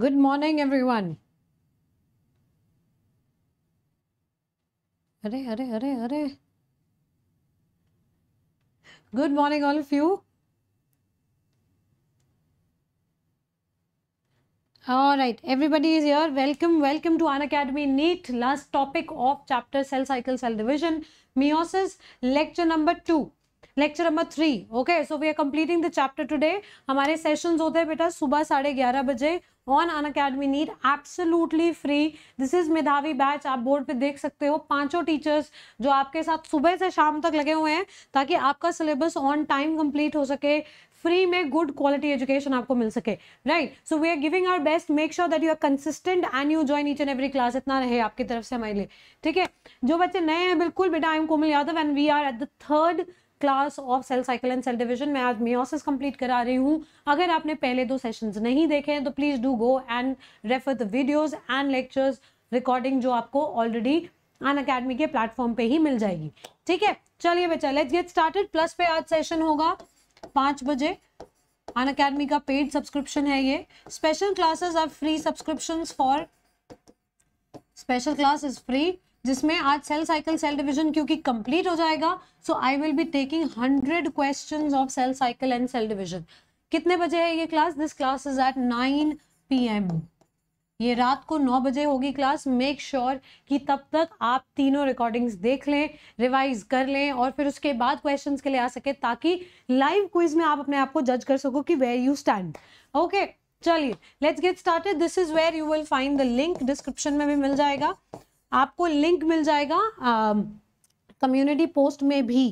Good morning, everyone. Hurry, hurry, hurry, hurry. Good morning, all of you. All right, everybody is here. Welcome, welcome to An Academy NEET. Last topic of chapter cell cycle cell division meiosis, lecture number two. Lecture number three okay so we are completing the chapter today हमारे sessions होते हैं बेटा सुबह साढ़े ग्यारह बजे on Unacademy NEET absolutely free this is Medhavi batch आप board पे देख सकते हो पांचों टीचर्स जो आपके साथ सुबह से शाम तक लगे हुए हैं ताकि आपका सिलेबस ऑन टाइम कंप्लीट हो सके फ्री में गुड क्वालिटी एजुकेशन आपको मिल सके right so we are giving our best make sure that you are consistent and you join each and every class इतना रहे आपकी तरफ से हमारे लिए ठीक है जो बच्चे नए हैं बिल्कुल बेटा I am Komal Yadav and we are at the third class of cell cycle and cell division मैं आज मियोसिस कंप्लीट करा रही हूँ अगर आपने पहले दो सेशंस नहीं देखे हैं तो please do go and refer the videos and lectures recording जो आपको ऑलरेडी अन अकेडमी के प्लेटफॉर्म पे ही मिल जाएगी ठीक है चलिए बेचा लेट्स गेट स्टार्टेड प्लस पे आज सेशन होगा पाँच बजे अन अकेडमी का पेड सब्सक्रिप्शन है ये special classes are free subscription for special class is free जिसमें आज सेल साइकिल सेल डिवीजन क्योंकि कंप्लीट हो जाएगा so I will be taking hundred question of cell cycle and cell division कितने बजे है ये class this class is at nine P ये रात को नौ बजे होगी क्लास मेक श्योर sure कि तब तक आप तीनों रिकॉर्डिंग्स देख लें रिवाइज कर लें और फिर उसके बाद क्वेश्चंस के लिए आ सके ताकि लाइव क्विज में आप अपने आप को जज कर सको कि वेयर यू स्टैंड ओके चलिए let's get started this is where you will find the link description में भी मिल जाएगा आपको लिंक मिल जाएगा कम्युनिटी पोस्ट में भी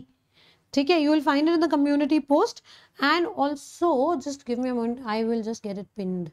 ठीक है you will find it in the community post and also just give me moment I will just get it pinned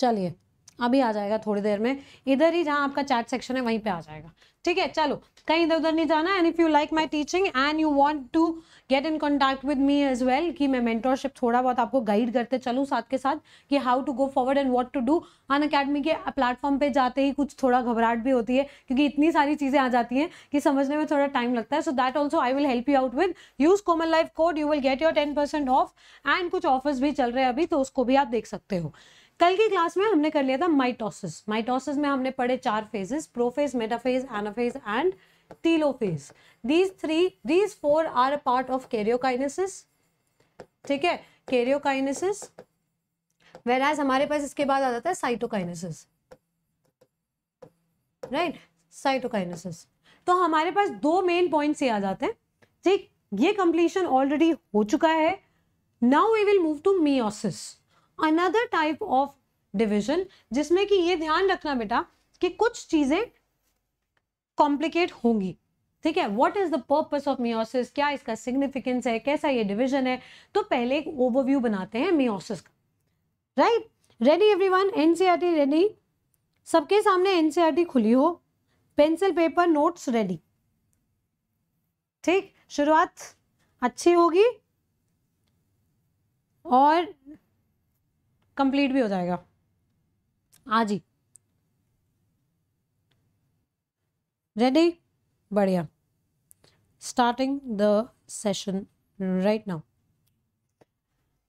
चलिए अभी आ जाएगा थोड़ी देर में इधर ही जहाँ आपका चैट सेक्शन है वहीं पे आ जाएगा ठीक है चलो कहीं इधर उधर नहीं जाना and if you like my teaching and you want to get in contact with me as well कि मैं मेंटरशिप थोड़ा बहुत आपको गाइड करते चलूँ साथ के साथ कि how to go forward and what to do Unacademy के प्लेटफॉर्म पे जाते ही कुछ थोड़ा घबराहट भी होती है क्योंकि इतनी सारी चीज़ें आ जाती हैं कि समझने में थोड़ा टाइम लगता है so that also I will help you out with use common life code you will get your ten percent off and कुछ ऑफर्स भी चल रहे हैं अभी तो उसको भी आप देख सकते हो कल की क्लास में हमने कर लिया था माइटोसिस माइटोसिस में हमने पढ़े चार phases prophase metaphase anaphase and telophase these three these four are a part of karyokinesis ठीक है कैरियोकाइनेसिस एज हमारे पास इसके बाद आ जाता है साइटोकाइनेसिस राइट साइटोकाइनेसिस तो हमारे पास दो मेन पॉइंट्स ये आ जाते हैं ठीक ये कंप्लीशन ऑलरेडी हो चुका है now we will move to meiosis another type of division जिसमें कि ये ध्यान रखना बेटा कि कुछ चीजें कॉम्प्लिकेट होंगी ठीक है what is the purpose of meiosis क्या इसका सिग्निफिकेंस है कैसा ये डिविजन है तो पहले एक ओवरव्यू बनाते हैं मियोसिस का right ready everyone NCERT ready सबके सामने एनसीईआरटी e खुली हो पेंसिल पेपर नोट्स रेडी ठीक शुरुआत अच्छी होगी और कंप्लीट भी हो जाएगा हाँ जी रेडी बढ़िया starting the session right now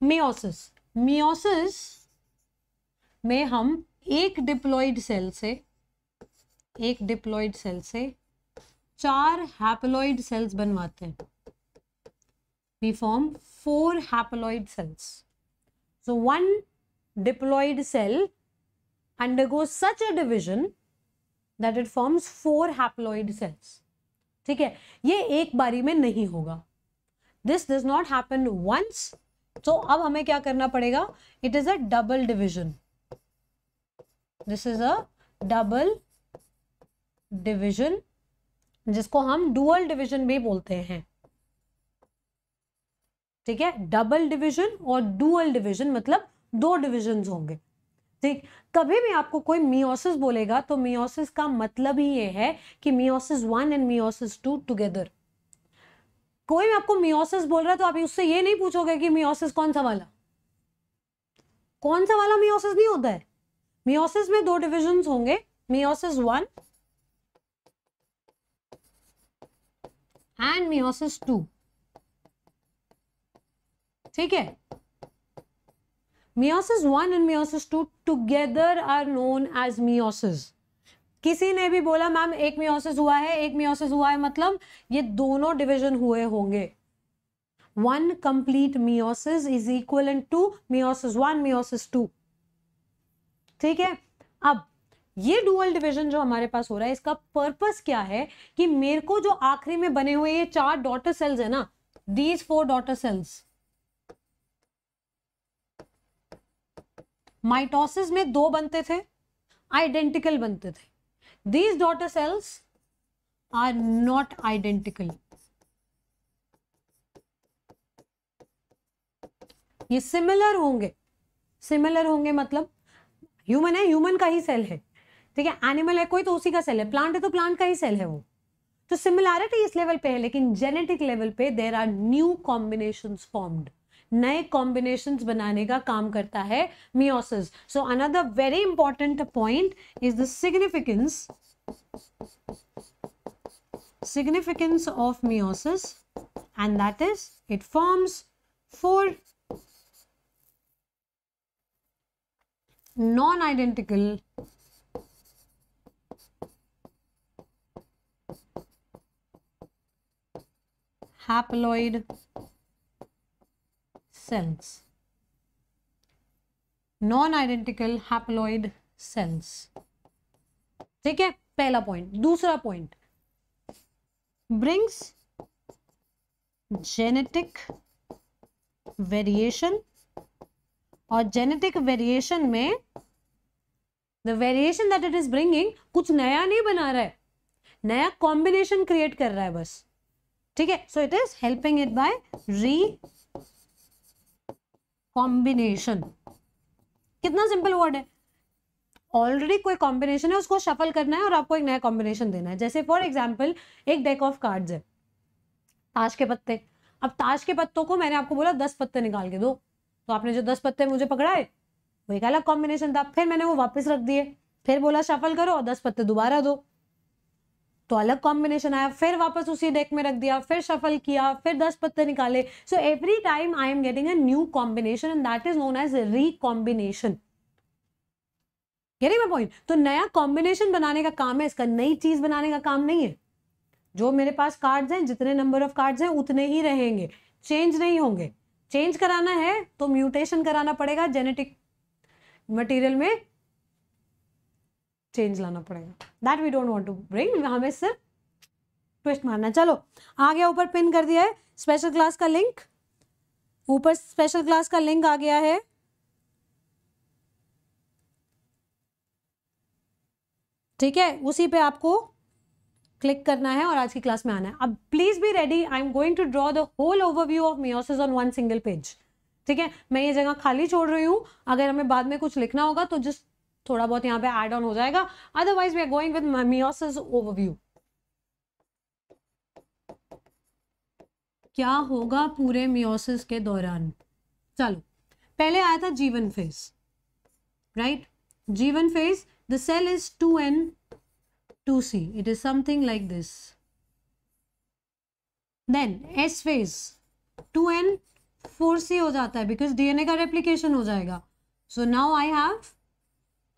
meiosis meiosis में हम एक डिप्लॉइड सेल से एक डिप्लॉइड सेल से चार हैपलॉइड सेल्स बनवाते हैं we form four haploid cells so one diploid cell undergoes such a division that it forms four haploid cells. ठीक है ये एक बारी में नहीं होगा this does not happen once so अब हमें क्या करना पड़ेगा it is a double division this is a double division जिसको हम डुअल डिविजन भी बोलते हैं ठीक है डबल डिवीजन और डुअल डिवीजन मतलब दो डिविजन होंगे ठीक कभी भी आपको कोई मियोसिस बोलेगा तो मियोसिस का मतलब ही ये है कि meiosis one and meiosis two together कोई भी आपको मियोसिस बोल रहा है तो आप उससे ये नहीं पूछोगे कि मियोसिस कौन सा वाला कौन सा वाला मियोसिस नहीं होता है मियोसिस में दो डिविजन होंगे meiosis one and meiosis two ठीक है meiosis one and meiosis two together are known as meiosis किसी ने भी बोला मैम एक मियोसिस हुआ है एक मियोसिस हुआ है मतलब ये दोनों डिविजन हुए होंगे one complete meiosis is equal and two meiosis one meiosis two ठीक है अब ये डुअल डिवीजन जो हमारे पास हो रहा है इसका पर्पस क्या है कि मेरे को जो आखिरी में बने हुए ये चार डॉटर सेल्स है ना these four daughter cells mitosis में दो बनते थे आइडेंटिकल बनते थे these daughter cells are not identical ये सिमिलर होंगे सिमिलर होंगे मतलब ह्यूमन है ह्यूमन का ही सेल है ठीक है एनिमल है कोई तो उसी का सेल है प्लांट है तो प्लांट का ही सेल है वो तो सिमिलैरिटी इस लेवल पे है लेकिन जेनेटिक लेवल पे there are new combination formed नए कॉम्बिनेशन बनाने का काम करता है meiosis so another very important point is the significance significance of meiosis and that is it forms four non identical haploid cells. Non-identical haploid cells. ठीक है पहला point दूसरा पॉइंट ब्रिंग्स जेनेटिक वेरिएशन और जेनेटिक वेरिएशन में the variation that it is bringing कुछ नया नहीं बना रहा है नया कॉम्बिनेशन क्रिएट कर रहा है बस ठीक है so it is helping it by recombination कितना सिंपल वर्ड है ऑलरेडी कोई कॉम्बिनेशन है उसको शफल करना है और आपको एक नया कॉम्बिनेशन देना है जैसे फॉर एग्जाम्पल एक डेक ऑफ कार्ड्स है ताश के पत्ते अब ताश के पत्तों को मैंने आपको बोला दस पत्ते निकाल के दो तो आपने जो दस पत्ते मुझे पकड़ाए वो एक अलग कॉम्बिनेशन था फिर मैंने वो वापस रख दिए फिर बोला शफल करो और दस पत्ते दोबारा दो तो अलग कॉम्बिनेशन आया फिर वापस उसी डेक में रख दिया फिर शफल किया फिर दस पत्ते निकाले so every time I am getting a new combination and that is known as recombination getting point तो नया कॉम्बिनेशन बनाने का काम है इसका नई चीज बनाने का काम नहीं है जो मेरे पास कार्ड्स हैं जितने नंबर ऑफ कार्ड्स हैं उतने ही रहेंगे चेंज नहीं होंगे चेंज कराना है तो म्यूटेशन कराना पड़ेगा जेनेटिक मटेरियल में चेंज लाना पड़ेगा that we don't want to bring हमें सिर्फ ट्विस्ट मारना चलो आ गया ऊपर पिन कर दिया है स्पेशल क्लास का लिंक ऊपर स्पेशल क्लास का लिंक आ गया है ठीक है उसी पे आपको क्लिक करना है और आज की क्लास में आना है अब please be ready I am going to draw the whole overview of meiosis on one single page ठीक है मैं ये जगह खाली छोड़ रही हूँ अगर हमें बाद में कुछ लिखना होगा तो जस्ट थोड़ा बहुत यहाँ पे एड ऑन हो जाएगा otherwise we are going with meiosis overview क्या होगा पूरे मियोसिस के दौरान चलो पहले आया था G one phase right G one phase the cell is two N two C it is something like this then S phase two N four C हो जाता है बिकॉज डीएनए का रेप्लीकेशन हो जाएगा so now I have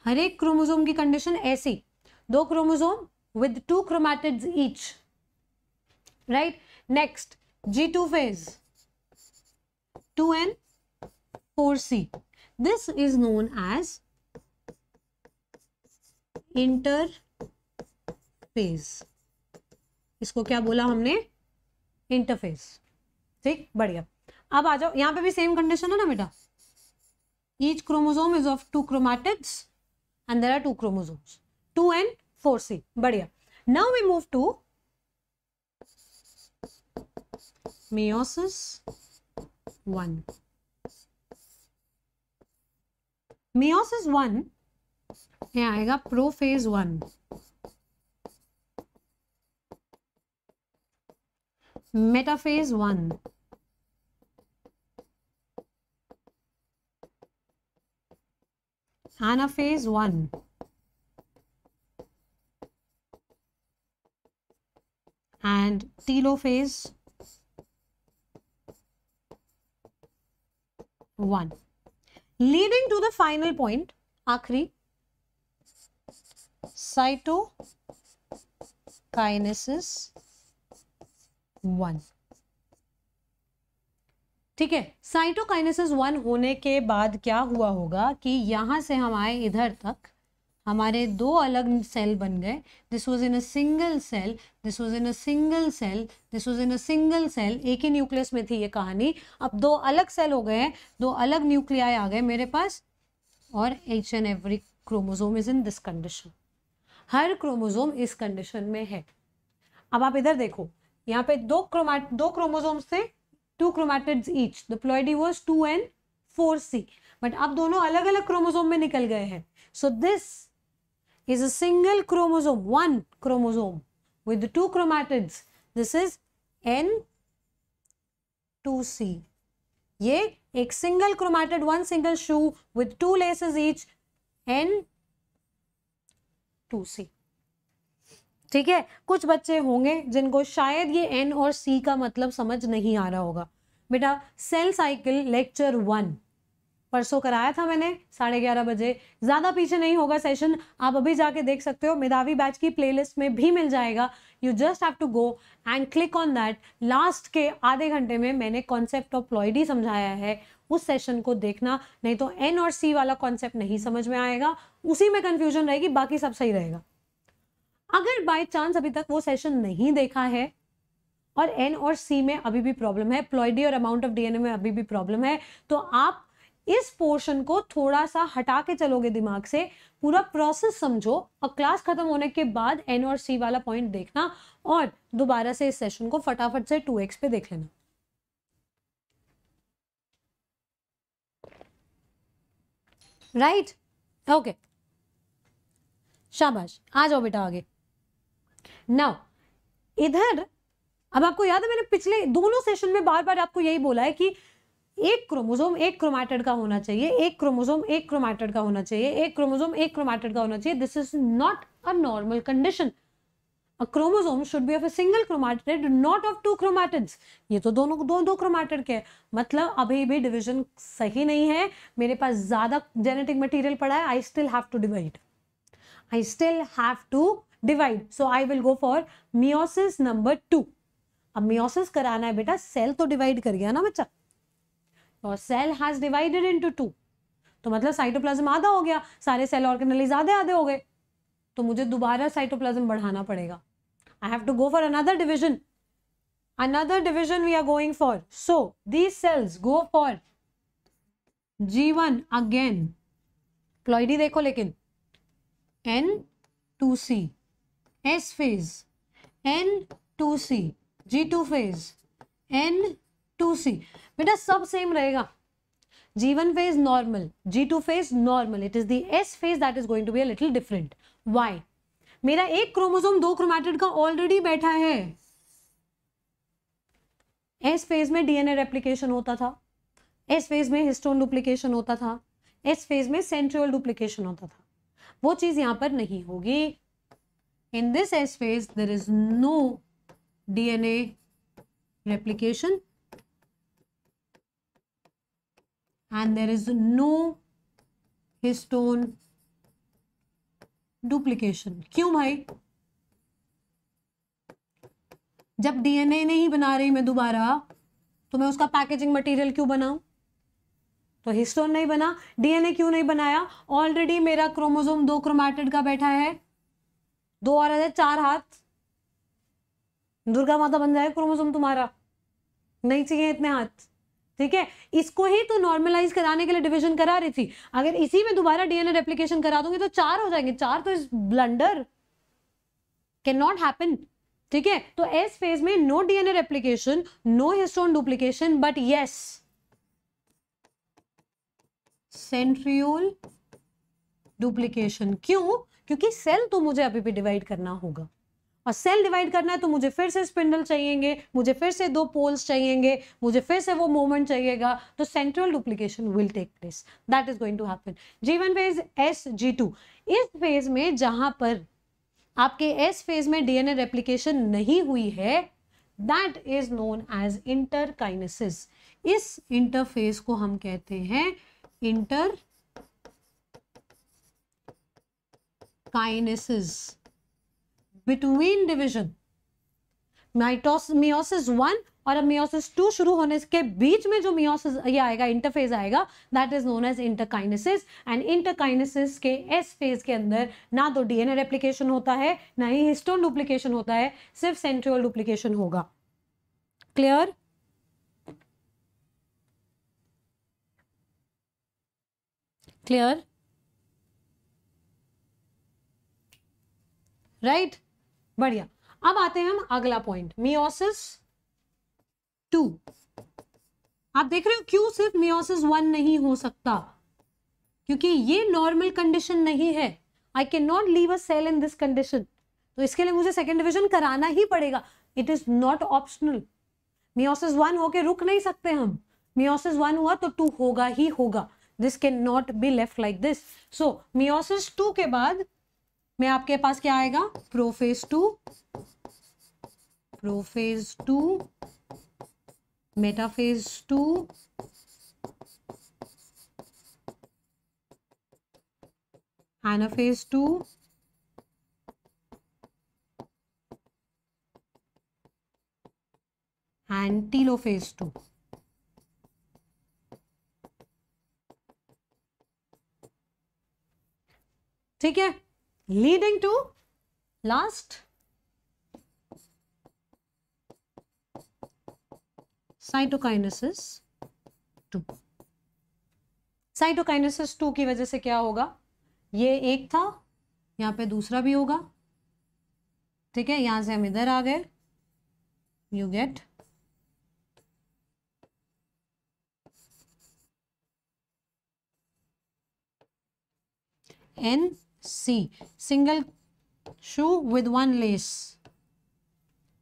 her एक chromosome की condition ऐसी दो chromosome with two chromatids each right next G two phase two N four C this is known as interphase इसको क्या बोला हमने इंटरफेज ठीक बढ़िया अब आ जाओ यहां पे भी सेम कंडीशन है ना बेटा each chromosome is of two chromatids and there are two chromosomes 2 and 4c badhiya now we move to meiosis 1 meiosis 1 यहाँ आएगा prophase one metaphase one anaphase 1. and telophase 1. Leading to the final point, Akri, cytokinesis 1. ठीक है cytokinesis one होने के बाद क्या हुआ होगा कि यहाँ से हम आए इधर तक हमारे दो अलग सेल बन गए this was in a single cell this was in a single cell this was in a single cell एक ही न्यूक्लियस में थी ये कहानी अब दो अलग सेल हो गए हैं दो अलग न्यूक्लियाई आ गए मेरे पास और each and every chromosome is in this condition हर क्रोमोजोम इस कंडीशन में है अब आप इधर देखो यहाँ पे दो क्रोमा दो क्रोमोजोम्स थे two chromatids each the ploidy was two N four C but अब दोनों अलग अलग क्रोमोजोम में निकल गए हैं so this is a single chromosome one chromosome with two chromatids this is N two C ये एक single chromatid one single shoe with two laces each N two C ठीक है कुछ बच्चे होंगे जिनको शायद ये एन और सी का मतलब समझ नहीं आ रहा होगा बेटा सेल साइकिल लेक्चर वन परसों कराया था मैंने साढ़े ग्यारह बजे ज़्यादा पीछे नहीं होगा सेशन आप अभी जाके देख सकते हो मेधावी बैच की प्लेलिस्ट में भी मिल जाएगा you just have to go and click on that last के आधे घंटे में मैंने कॉन्सेप्ट ऑफ प्लॉइडी समझाया है उस सेशन को देखना नहीं तो एन और सी वाला कॉन्सेप्ट नहीं समझ में आएगा उसी में कन्फ्यूजन रहेगी बाकी सब सही रहेगा अगर बाय चांस अभी तक वो सेशन नहीं देखा है और एन और सी में अभी भी प्रॉब्लम है प्लॉइडी और अमाउंट ऑफ डीएनए में अभी भी प्रॉब्लम है तो आप इस पोर्शन को थोड़ा सा हटा के चलोगे दिमाग से पूरा प्रोसेस समझो और क्लास खत्म होने के बाद एन और सी वाला पॉइंट देखना और दोबारा से इस सेशन को फटाफट से टू एक्स पे देख लेना राइट right? Okay okay. शाबाश आ जाओ बेटा आगे नाउ इधर अब आपको याद है मैंने पिछले दोनों सेशन में बार बार आपको यही बोला है कि एक क्रोमोसोम एक क्रोमैटेड का होना चाहिए एक क्रोमोसोम एक क्रोमैटेड का होना चाहिए एक क्रोमोसोम एक क्रोमैटेड का होना चाहिए this is not a normal condition a chromosome should be of a single chromatid not of two chromatids ये तो दोनों दो दो क्रोमैटेड के मतलब अभी भी डिवीजन सही नहीं है मेरे पास ज़्यादा जेनेटिक मटेरियल पड़ा है I still have to divide I still have to divide so I will go for meiosis number two अब मियोसिस कराना है बेटा सेल तो डिवाइड कर गया ना बच्चा और cell has divided into two तो मतलब साइटोप्लाज्म आधा हो गया सारे सेल ऑर्गेनलीज आधे आधे हो गए तो मुझे दोबारा साइटोप्लाज्म बढ़ाना पड़ेगा I have to go for another division another division we are going for so these cells go for G one again ploidy देखो लेकिन N two C S phase N two C G two phase N two C बेटा सब same रहेगा G one phase normal G two phase normal it is the S phase that is going to be a little different why मेरा एक chromosome दो chromatid का already बैठा है S phase में डीएनए रेप्लिकेशन होता था एस फेज में हिस्टोन डुप्लीकेशन होता था एस फेज में सेंट्रियल डुप्लीकेशन होता था वो चीज़ यहां पर नहीं होगी in this S phase there is no DNA replication and there is no histone duplication क्यों भाई जब डीएनए नहीं बना रही मैं दोबारा तो मैं उसका पैकेजिंग मटेरियल क्यों बनाऊं तो हिस्टोन नहीं बना डीएनए क्यों नहीं बनाया ऑलरेडी मेरा क्रोमोसोम दो क्रोमैटिड का बैठा है दो और आ जाए चार हाथ दुर्गा माता बन जाए क्रोमोसोम तुम्हारा नहीं चाहिए इतने हाथ ठीक है इसको ही तो नॉर्मलाइज कराने के लिए डिवीजन करा रही थी अगर इसी में दोबारा डीएनए रेप्लिकेशन करा दूंगी तो चार हो जाएंगे चार तो इस ब्लंडर कैन नॉट हैपन ठीक है तो एस फेज में no DNA replication no histone duplication but yes centriole duplication क्यों क्योंकि सेल तो मुझे अभी भी डिवाइड करना होगा और सेल डिवाइड करना है तो मुझे फिर से स्पिंडल चाहिएंगे मुझे फिर से दो पोल्स चाहिएंगे मुझे फिर से वो मोमेंट चाहिएगा तो central duplication will take place that is going to happen G one phase S G two इस फेज में जहां पर आपके एस फेज में डीएनए रेप्लीकेशन नहीं हुई है that is known as interkinesis इस इंटरफेज को हम कहते हैं inter kinases between division mitosis meiosis one और अब मियोसिस टू शुरू होने के बीच में जो मियोसिस ये आएगा इंटरफेज आएगा that is known as interkinesis and interkinesis के एस फेज के अंदर ना तो डीएनए रेप्लिकेशन होता है ना ही हिस्टोन डुप्लीकेशन होता है सिर्फ सेंट्रियल डुप्लीकेशन होगा क्लियर क्लियर राइट बढ़िया अब आते हैं हम अगला पॉइंट मियोसिस टू आप देख रहे हो क्यों सिर्फ मियोसिस वन नहीं हो सकता क्योंकि ये नॉर्मल कंडीशन नहीं है I can not leave a cell in this condition तो इसके लिए मुझे सेकेंड डिविजन कराना ही पड़ेगा it is not optional meiosis one होके रुक नहीं सकते हम मियोसिस वन हुआ तो टू होगा ही होगा this can not be left like this so meiosis two के बाद में आपके पास क्या आएगा prophase two prophase two metaphase two anaphase two and telophase two ठीक है leading to last cytokinesis two cytokinesis two की वजह से क्या होगा ये एक था यहाँ पे दूसरा भी होगा ठीक है यहाँ से हम इधर आ गए you get N C single shoe with one lace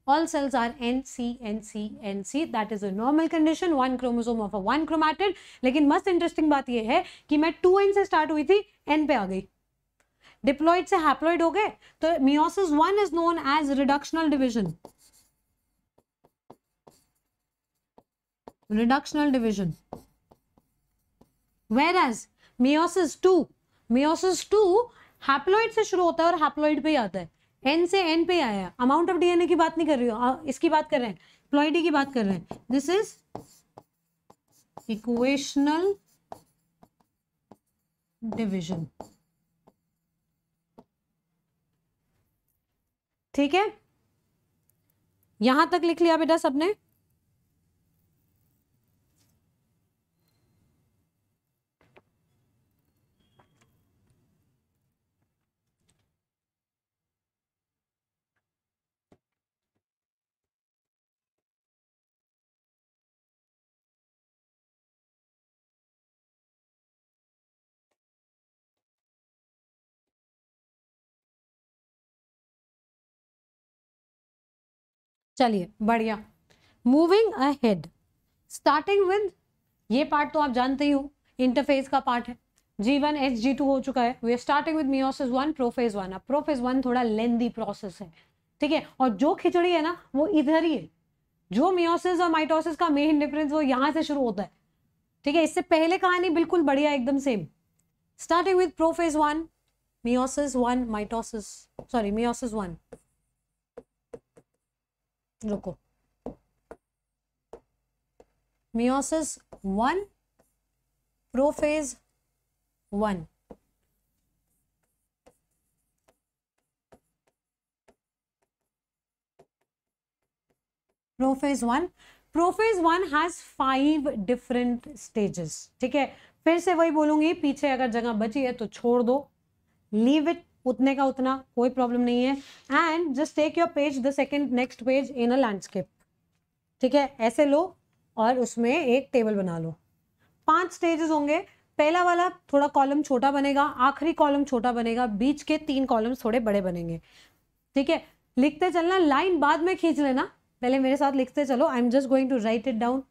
all cells are N C N C N C that is a normal condition one chromosome of a one chromatid लेकिन मस्ट इंटरेस्टिंग बात यह है कि मैं टू एन से start हुई थी N पे आ गई डिप्लॉइड से हैप्लॉइड हो गए तो meiosis one is known as reductional division reductional division whereas meiosis two meiosis two haploid से शुरू होता है और हैप्लॉइड पे ही आता है एन से एन पे आया अमाउंट ऑफ डीएनए की बात नहीं कर रही हो इसकी बात कर रहे हैं प्लॉइडी e की बात कर रहे हैं दिस इज इक्वेशनल डिविजन ठीक है यहां तक लिख लिया बेटा सबने चलिए बढ़िया मूविंग अहेड स्टार्टिंग विद ये पार्ट तो आप जानते ही हो इंटरफेस का पार्ट है जी वन एच जी टू हो चुका है we are starting with meiosis one prophase one अब प्रोफेज वन थोड़ा लेंदी प्रोसेस है ठीक है और जो खिचड़ी है ना वो इधर ही है जो मियोसिस और माइटोसिस का मेन डिफरेंस वो यहाँ से शुरू होता है ठीक है इससे पहले कहानी बिल्कुल बढ़िया एकदम same starting with prophase one meiosis one mitosis sorry meiosis one रुको meiosis one prophase one prophase one prophase one has five different stages ठीक है फिर से वही बोलूंगी पीछे अगर जगह बची है तो छोड़ दो लीव इट उतने का उतना कोई प्रॉब्लम नहीं है and just take your page the second next page in a landscape ठीक है ऐसे लो और उसमें एक टेबल बना लो पांच स्टेजेस होंगे पहला वाला थोड़ा कॉलम छोटा बनेगा आखिरी कॉलम छोटा बनेगा बीच के तीन कॉलम्स थोड़े बड़े बनेंगे ठीक है लिखते चलना लाइन बाद में खींच लेना पहले मेरे साथ लिखते चलो I am just going to write it down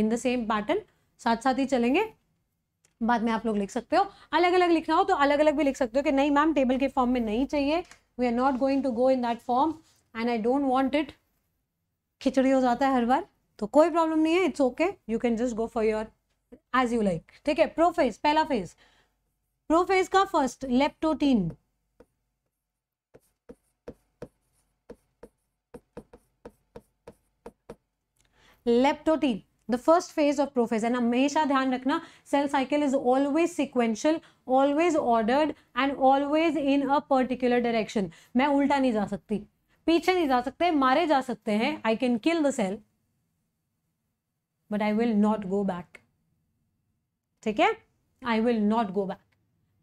in the same pattern साथ साथ ही चलेंगे बाद में आप लोग लिख सकते हो अलग अलग लिखना हो तो अलग अलग भी लिख सकते हो कि नहीं मैम टेबल के फॉर्म में नहीं चाहिए we are not going to go in that form and I don't want it khichdi हो जाता है हर बार तो कोई प्रॉब्लम नहीं है it's okay you can just go for your as you like ठीक है प्रोफेज पहला फेज प्रोफेज का first leptotene leptotene the first phase of prophase and हमेशा ध्यान रखना cell cycle is always sequential always ordered and always in a particular direction मैं उल्टा नहीं जा सकती पीछे नहीं जा सकते मारे जा सकते हैं I can kill the cell but I will not go back ठीक है I will not go back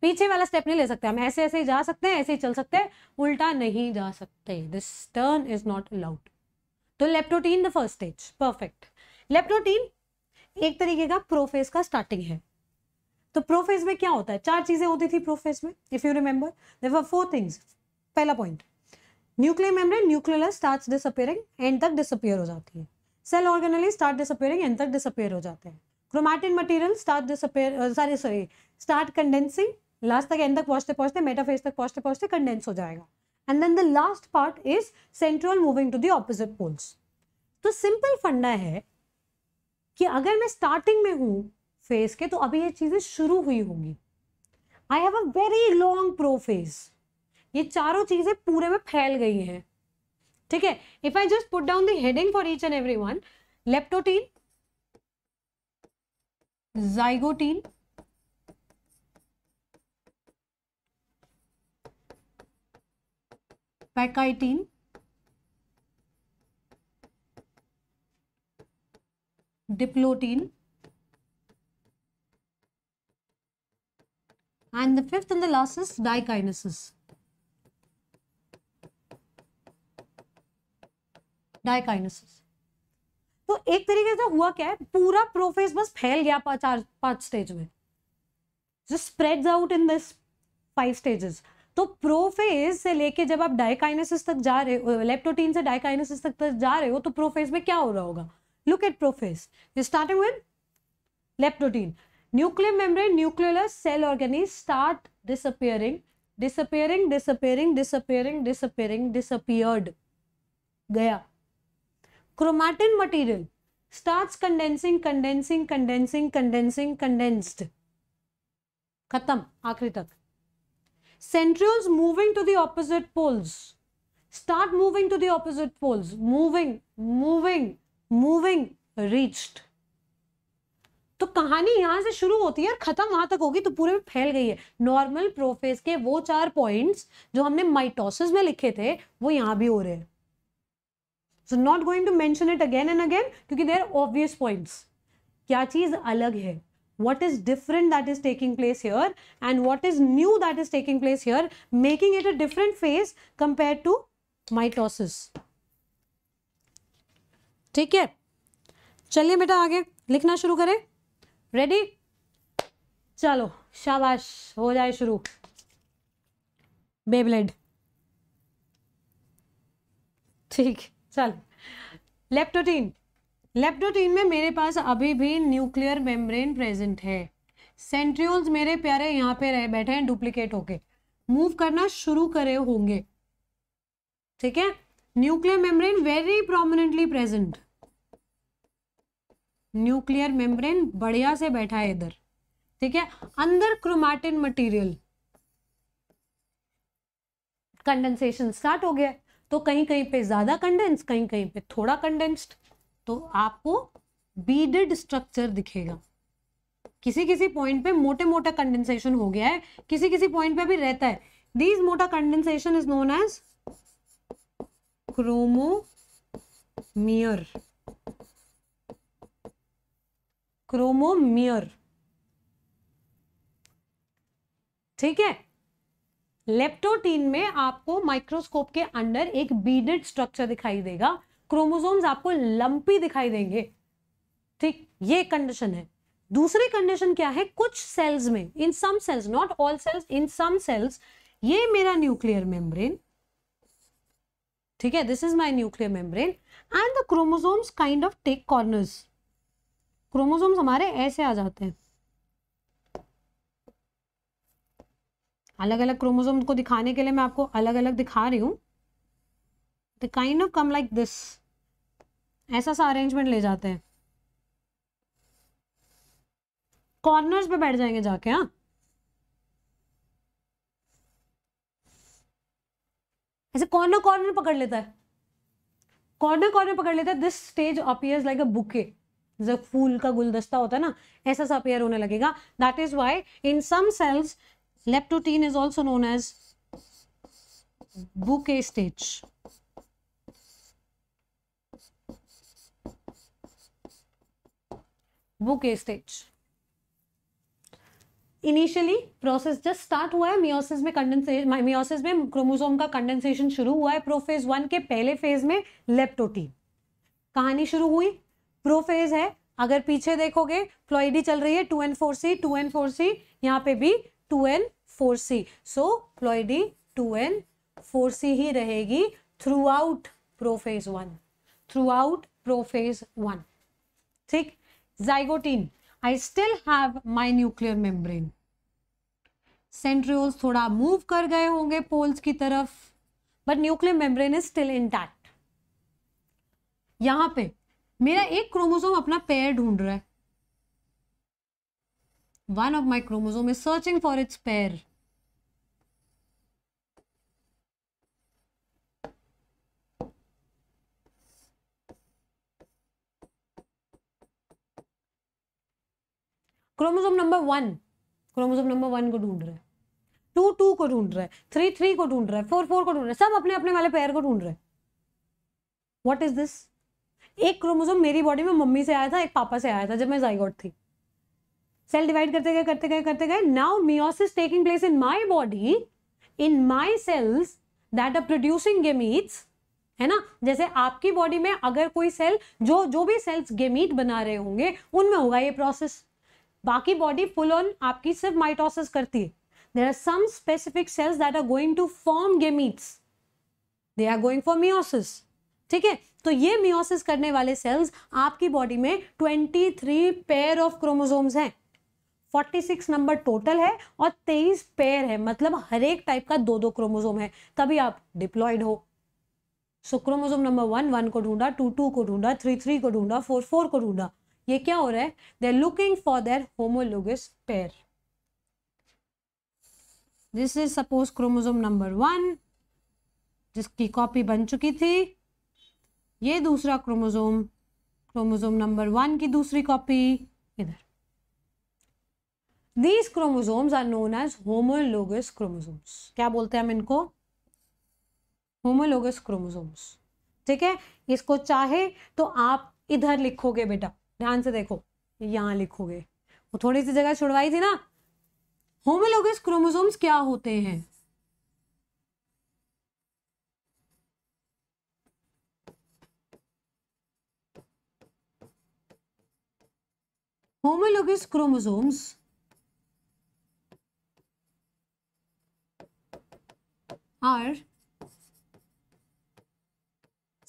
पीछे वाला स्टेप नहीं ले सकते हम ऐसे ऐसे ही जा सकते हैं ऐसे ही चल सकते हैं उल्टा नहीं जा सकते this turn is not allowed तो leptotene the first stage perfect leptotene एक तरीके का प्रोफेस का स्टार्टिंग है तो प्रोफेस में क्या होता है चार चीजें होती थी प्रोफेस में if you remember there four things पहला point nuclear membrane nuclear start disappearing end तक डिसअपेयर हो जाती है cell organelle start disappearing end तक डिसअपेयर हो जाते हैं chromatin material start disappear sorry sorry start condensing last तक एंड तक पहुंचते पहुंचते मेटाफेज तक पहुंचते पहुंचते कंडेंस हो जाएगा and then the last part is central moving to the opposite poles तो सिंपल फंडा है कि अगर मैं स्टार्टिंग में हूँ फेस के तो अभी ये चीज़ें शुरू हुई होंगी I have a very long prophase ये चारों चीज़ें पूरे में फैल गई हैं ठीक है if I just put down the heading for each and every one leptotene zygotene pachytene diplotin and the fifth and the last is dikinesis. dikinesis तो एक तरीके से हुआ क्या है पूरा प्रोफेस बस फैल गया पांच पांच स्टेज में जो spreads out in this five stages तो प्रोफेस से लेके जब आप डायकाइनेसिस तक जा रहे हो लेप्टोटीन से डायकाइनेसिस तक तक जा रहे हो तो प्रोफेस में क्या हो रहा होगा Look at prophase. You're starting with leptoprotein. Nuclear membrane, nucleolus, cell organelles start disappearing, disappearing, disappearing, disappearing, disappearing, disappeared. Gaya. Chromatin material starts condensing, condensing, condensing, condensing, condensed. Khatam, आखिरी तक. Centrioles moving to the opposite poles. Start moving to the opposite poles. Moving, moving, moving reached तो कहानी यहां से शुरू होती है और खत्म वहां तक होगी तो पूरे में फैल गई है नॉर्मल प्रोफेस के वो चार पॉइंट्स जो हमने माइटोसिस में लिखे थे वो यहां भी हो रहे हैं so not going to mention it again and again क्योंकि देर ऑब्वियस पॉइंट क्या चीज अलग है what is different that is taking place here and what is new that is taking place here making it a different phase compare to mitosis ठीक है चलिए बेटा आगे लिखना शुरू करें रेडी चलो शाबाश हो जाए शुरू बेबलेड ठीक चल लेप्टोटीन लेप्टोटीन में मेरे पास अभी भी न्यूक्लियर मेम्ब्रेन प्रेजेंट है सेंट्रियोल्स मेरे प्यारे यहाँ पे रह बैठे हैं डुप्लीकेट होके मूव करना शुरू करे होंगे ठीक है nuclear membrane very prominently present nuclear membrane बढ़िया से बैठा है इधर ठीक है अंदर क्रोमाटिन मटेरियल कंडेंसेशन स्टार्ट हो गया तो कहीं कहीं पे ज्यादा कंडेंस कहीं कहीं पे थोड़ा कंडेंस्ड तो आपको बीडेड स्ट्रक्चर दिखेगा किसी किसी पॉइंट पे मोटे मोटा कंडेंसेशन हो गया है किसी किसी पॉइंट पे भी रहता है दीज मोटा condensation is known as chromomere chromomere ठीक है लेप्टोटीन में आपको माइक्रोस्कोप के अंडर एक बीडेड स्ट्रक्चर दिखाई देगा क्रोमोसोम्स आपको लंपी दिखाई देंगे ठीक ये कंडीशन है दूसरी कंडीशन क्या है कुछ सेल्स में in some cells not all cells in some cells ये मेरा न्यूक्लियर मेम्ब्रेन ठीक है this is my nuclear membrane and the chromosomes kind of take corners chromosomes हमारे ऐसे आ जाते हैं अलग अलग क्रोमोसोम को दिखाने के लिए मैं आपको अलग अलग दिखा रही हूं the kind of come like this ऐसा सा अरेंजमेंट ले जाते हैं कॉर्नर्स पे बैठ जाएंगे जाके हाँ ऐसे कॉर्नर कॉर्नर पकड़ लेता है कॉर्नर कॉर्नर पकड़ लेता है this stage appears like a bouquet जो फूल का गुलदस्ता होता है ना ऐसा सा अपेयर होने लगेगा that is why in some cells leptotene is also known as bouquet stage bouquet stage initially process just start हुआ है मियोसिस में कंडेंसेशन मियोसिस में क्रोमोसोम का कंडेंसेशन शुरू हुआ है प्रोफेज वन के पहले फेज में लेप्टोटीन कहानी शुरू हुई प्रोफेज है अगर पीछे देखोगे फ्लोइडी चल रही है two N four C two N four C यहाँ पे भी two N four C so ploidy two N four C ही रहेगी throughout prophase one throughout prophase one ठीक zygotene I still have my nuclear membrane centrioles थोड़ा move कर गए होंगे पोल्स की तरफ but nuclear membrane is still intact यहां पे मेरा एक क्रोमोजोम अपना पेयर ढूंढ रहा है one of my chromosome is searching for its pair chromosome number one chromosome number one को ढूंढ रहा है टू टू को ढूंढ रहा है थ्री थ्री को ढूंढ रहा है फोर फोर को ढूंढ रहा है सब अपने अपने वाले पेयर को ढूंढ रहे हैं वॉट इज दिस एक क्रोमोसोम मेरी बॉडी में मम्मी से आया था एक पापा से आया था जब मैं जाइगोट थी सेल डिवाइड करते गए करते गए करते गए now meiosis taking place in my body in my cells that are producing gametes है ना जैसे आपकी बॉडी में अगर कोई सेल जो जो भी सेल्स गेमीट बना रहे होंगे उनमें होगा ये प्रोसेस बाकी बॉडी फुल ऑन आपकी सिर्फ माइटोसिस करती है there are some specific cells that are going to form gametes they are going for meiosis ठीक है तो ये मियोसिस करने वाले सेल्स आपकी बॉडी में 23 पेयर ऑफ क्रोमोसोम्स हैं 46 नंबर टोटल है और 23 पेयर है मतलब हर एक टाइप का दो दो क्रोमोसोम है तभी आप डिप्लॉयड हो so chromosome number one one को ढूंढा टू टू को ढूंढा थ्री थ्री को ढूंढा फोर फोर को ढूंढा ये क्या हो रहा है they looking for their homologous pair this is suppose chromosome number one जिसकी कॉपी बन चुकी थी ये दूसरा क्रोमोजोम क्रोमोजोम नंबर वन की दूसरी कॉपी इधर these chromosomes are known as homologous chromosomes क्या बोलते हैं हम इनको होमोलोगस क्रोमोजोम्स ठीक है इसको चाहे तो आप इधर लिखोगे बेटा ध्यान से देखो यहां लिखोगे वो थोड़ी सी जगह छुड़वाई थी ना होमोलोगस क्रोमोजोम्स क्या होते हैं homologous chromosomes are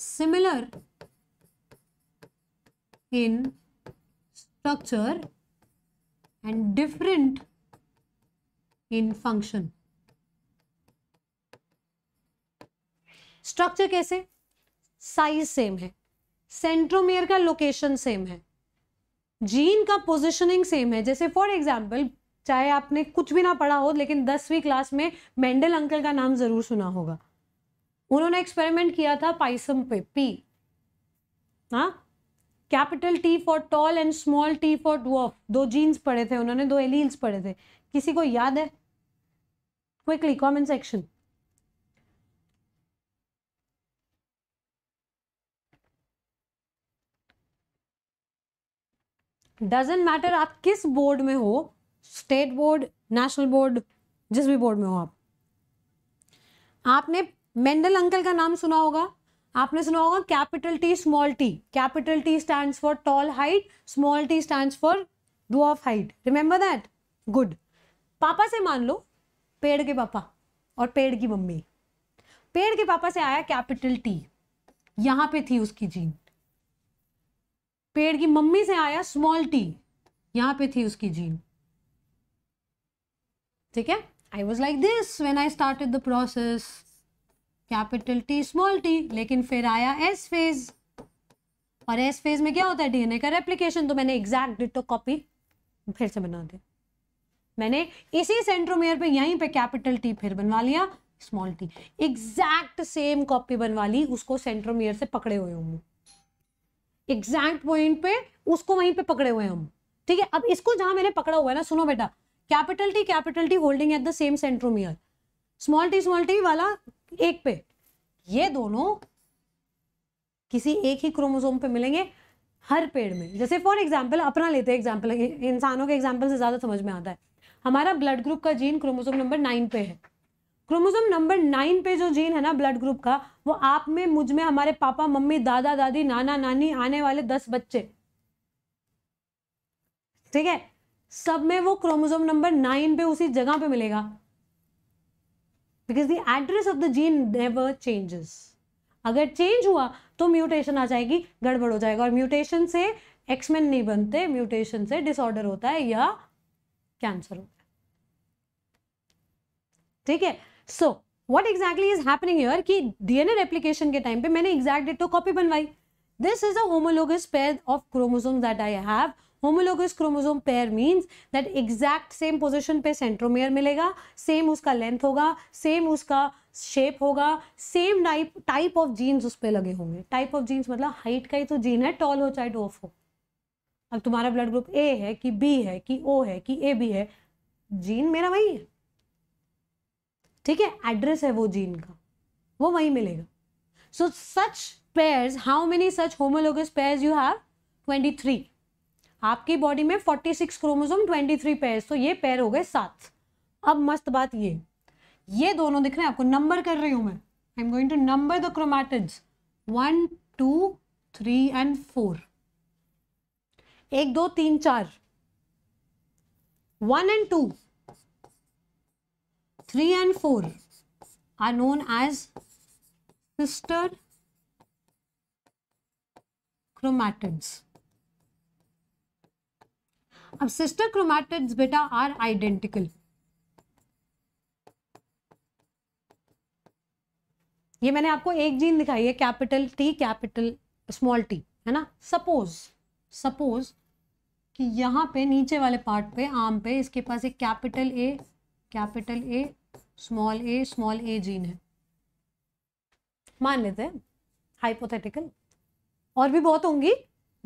similar in structure and different in function structure कैसे साइज सेम है सेंट्रोमेयर का लोकेशन सेम है जीन का पोजिशनिंग सेम है जैसे फॉर एग्जाम्पल चाहे आपने कुछ भी ना पढ़ा हो लेकिन दसवीं क्लास में मेंडल अंकल का नाम जरूर सुना होगा उन्होंने एक्सपेरिमेंट किया था पाइसम पे पी हाँ capital T for tall and small T for dwarf दो जीन्स पढ़े थे उन्होंने दो एलील्स पढ़े थे किसी को याद है quickly comment section doesn't matter आप किस बोर्ड में हो स्टेट बोर्ड नेशनल बोर्ड जिस भी बोर्ड में हो आप आपने मेंडल अंकल का नाम सुना होगा आपने सुना होगा capital T small T capital T stand for tall height small T stand for dwarf height remember that good पापा से मान लो पेड़ के पापा और पेड़ की मम्मी पेड़ के पापा से आया कैपिटल टी यहां पे थी उसकी जीन पेड़ की मम्मी से आया स्मॉल टी यहां पे थी उसकी जीन ठीक है I was like this when I start the process capital T small T लेकिन फिर आया एस फेज और एस फेज में क्या होता है डीएनए का रेप्लीकेशन तो मैंने एग्जैक्ट डिटो कॉपी फिर से बना दिया मैंने इसी सेंट्रोमेयर पे यहीं पे कैपिटल टी फिर बनवा लिया small T exact same copy बनवा ली उसको सेंट्रोमेयर से पकड़े हुए हूँ एग्जैक्ट पॉइंट पे उसको वहीं पे पकड़े हुए हम ठीक है अब इसको जहां मैंने पकड़ा हुआ है ना सुनो बेटा capital T capital T holding at the same centromere small T small T वाला एक पे ये दोनों किसी एक ही क्रोमोसोम पे मिलेंगे हर पेड़ में जैसे फॉर एग्जाम्पल अपना लेते हैं एग्जाम्पल इंसानों के एग्जाम्पल से ज़्यादा समझ में आता है हमारा ब्लड ग्रुप का जीन क्रोमोसोम नंबर नाइन पे है क्रोमोसोम नंबर नाइन पे जो जीन है ना ब्लड ग्रुप का वो आप में मुझ में हमारे पापा मम्मी दादा दादी नाना नानी आने वाले दस बच्चे ठीक है सब में वो क्रोमोसोम नंबर नाइन पे उसी जगह पे मिलेगा because the address of the gene never changes अगर चेंज हुआ तो म्यूटेशन आ जाएगी गड़बड़ हो जाएगा और म्यूटेशन से एक्समेन नहीं बनते म्यूटेशन से डिसऑर्डर होता है या कैंसर होता है ठीक है so what exactly is happening your an DNA replication के टाइम पे मैंने एग्जैक्ट डेट तो कॉपी बनवाई this is a pair of chromosome that I have homologous chromosome pair means that exact same position पे सेंट्रोमेयर मिलेगा same उसका length होगा same उसका शेप होगा same type type of genes उस पर लगे होंगे टाइप ऑफ जीन्स मतलब हाइट का ही तो जीन है टॉल हो चाहे डोफ हो अब तुम्हारा ब्लड ग्रुप ए है कि बी है कि ओ है कि ए बी है जीन मेरा वही है ठीक है एड्रेस है वो जीन का वो वहीं मिलेगा so such pairs how many such homologous pairs you have twenty three आपकी बॉडी में forty six chromosome twenty three pairs तो ये पेयर हो गए सात अब मस्त बात ये ये दोनों दिख रहे हैं आपको नंबर कर रही हूँ मैं I am going to number the chromat one two three and four एक दो तीन चार one and two three and four are known as sister chromatids अब सिस्टर क्रोमैटिड्स बेटा आर आइडेंटिकल ये मैंने आपको एक जीन दिखाई है capital T capital small T है ना सपोज सपोज कि यहां पे नीचे वाले पार्ट पे आम पे इसके पास एक capital A capital A small A small A gene है मान लेते हैं हाइपोथेटिकल और भी बहुत होंगी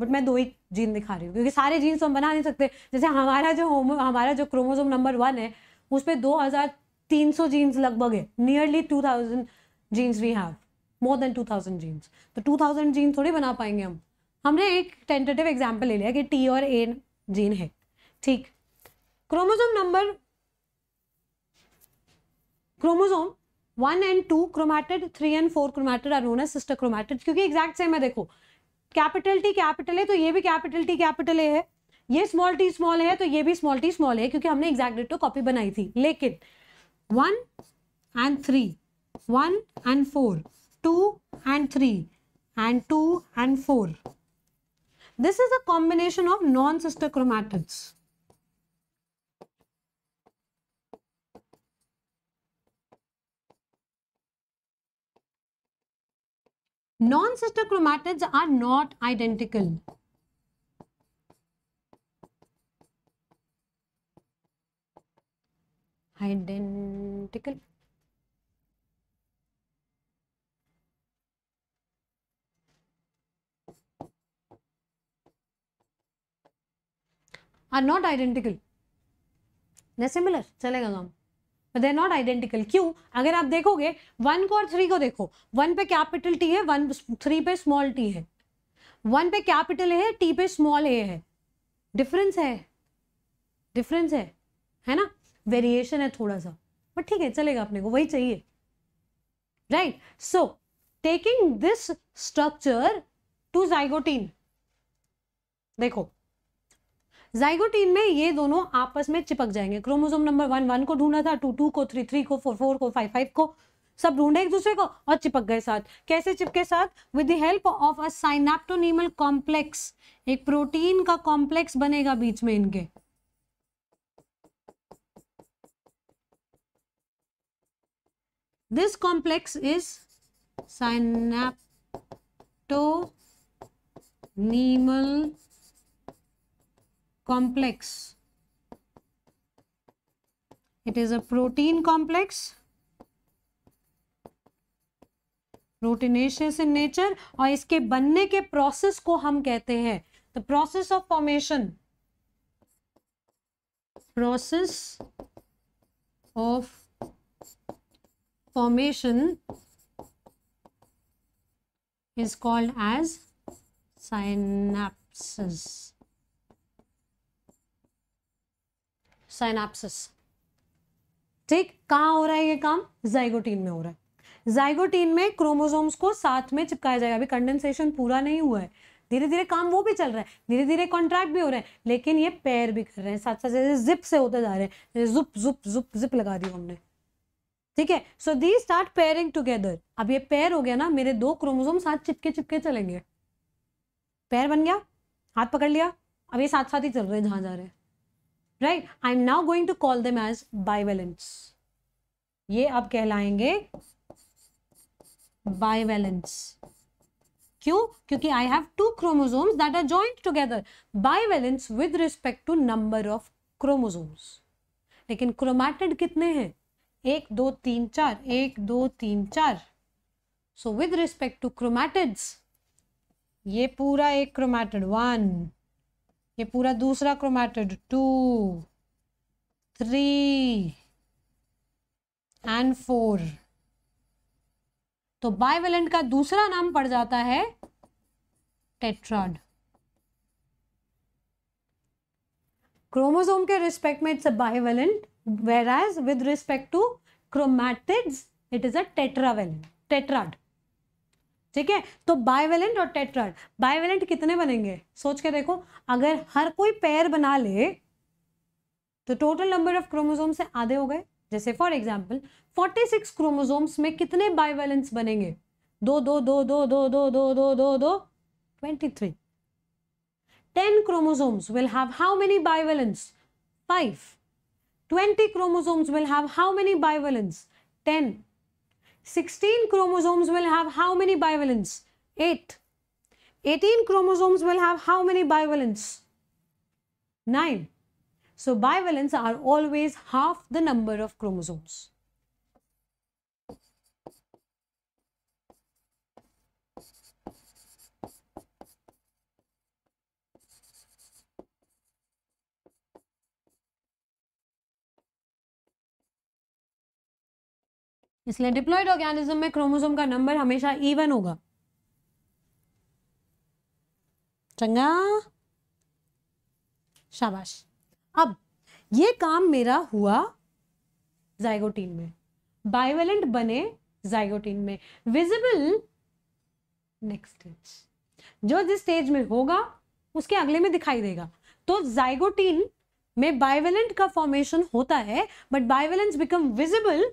बट मैं दो ही जीन दिखा रही हूँ क्योंकि सारे जीन्स तो हम बना नहीं सकते जैसे हमारा जो होमो हमारा जो क्रोमोजोम नंबर वन है उस पर दो हज़ार तीन सौ जीन्स लगभग है nearly two thousand genes we have more than two thousand genes तो टू थाउजेंड जीन थोड़ी बना पाएंगे हम हमने एक टेंटेटिव एग्जाम्पल ले लिया कि टी और ए जीन है ठीक chromosome number chromosome one and two chromatid three and four chromatid are known as sister chromatid क्योंकि एग्जैक्ट सेम है देखो कैपिटल टी कैपिटल है तो ये भी कैपिटल टी कैपिटल ए है ये स्मॉल टी स्मॉल है तो ये भी स्मॉल टी स्मॉल है क्योंकि हमने एग्जैक्ट डिटो कॉपी बनाई थी लेकिन one and three one and four two and three and two and four this is a combination of non sister chromatids Non-sister chromatids are not identical. Identical. Are not identical. They're similar. चलेगा काम. They not identical क्यों अगर आप देखोगे one को और three को देखो वन पे कैपिटल टी है वन थ्री पे स्मॉल टी है वन पे कैपिटल ए है टी पे स्मॉल ए है डिफरेंस है डिफरेंस है है ना वेरिएशन है थोड़ा सा बट ठीक है चलेगा अपने को वही चाहिए right so taking this structure to zygotene देखो जाइगोटीन में ये दोनों आपस में चिपक जाएंगे क्रोमोजोम नंबर वन वन को ढूंढना था टू टू को थ्री थ्री को फोर फोर को फाइव फाइव को सब ढूंढे एक दूसरे को और चिपक गए साथ कैसे चिपके साथ with the help of a synaptonemal complex एक प्रोटीन का कॉम्प्लेक्स बनेगा बीच में इनके this complex is nemal complex. It is a protein complex, proteinaceous in nature और इसके बनने के प्रोसेस को हम कहते हैं the process of formation process of formation is called as synapses synapsis ठीक कहाँ हो रहा है ये काम जाइगोटीन में हो रहा है जाइगोटीन में क्रोमोसोम्स को साथ में चिपकाया जाएगा अभी कंडेंसेशन पूरा नहीं हुआ है धीरे धीरे काम वो भी चल रहा है धीरे धीरे कॉन्ट्रैक्ट भी हो रहे हैं लेकिन ये पैर भी कर रहे हैं साथ साथ जैसे जिप से होते जा रहे हैं जैसे जुप जुप जुप जिप लगा दी हमने ठीक है so they start pairing together अब ये पैर हो गया ना मेरे दो क्रोमोजोम साथ चिपके चिपके चलेंगे पैर बन गया हाथ पकड़ लिया अब ये साथ साथ ही चल रहे हैं जहाँ जा रहे हैं right I am now going to call them as bivalents ये अब कहलाएंगे बाइवेलेंट्स क्यों क्योंकि I have two chromosomes that are joint together bivalents with respect to number of chromosomes लेकिन क्रोमैटिड कितने हैं एक दो तीन चार एक दो तीन चार so with respect to chromatids ये पूरा एक क्रोमैटिड वन ये पूरा दूसरा chromatid two three and four तो बाइवेलेंट का दूसरा नाम पड़ जाता है टेट्राड क्रोमोसोम के रिस्पेक्ट में it's a bivalent as with respect to chromatids it is a tetravalent tetrad ठीक है तो बायवेलेंट और टेट्राड बायवेलेंट कितने बनेंगे सोच के देखो अगर हर कोई पेयर बना ले तो टोटल नंबर ऑफ क्रोमोसोम से आधे हो गए जैसे फॉर एग्जाम्पल 46 क्रोमोसोम्स में कितने बाइवेलेंस बनेंगे दो दो दो दो दो दो दो दो दो दो twenty three ten chromosomes will have how many bivalents five twenty chromosomes will have how many bivalents ten 16 chromosomes will have how many bivalents? 8. 18 chromosomes will have how many bivalents? 9. So bivalents are always half the number of chromosomes. इसलिए diploid organism में chromosome का number हमेशा even होगा चंगा शाबाश अब ये काम मेरा हुआ जाइगोटीन में बाइवेलेंट बने जाइगोटीन में विजिबल नेक्स्ट स्टेज जो जिस स्टेज में होगा उसके अगले में दिखाई देगा तो जाइगोटीन में बाइवेलेंट का फॉर्मेशन होता है but bivalents become visible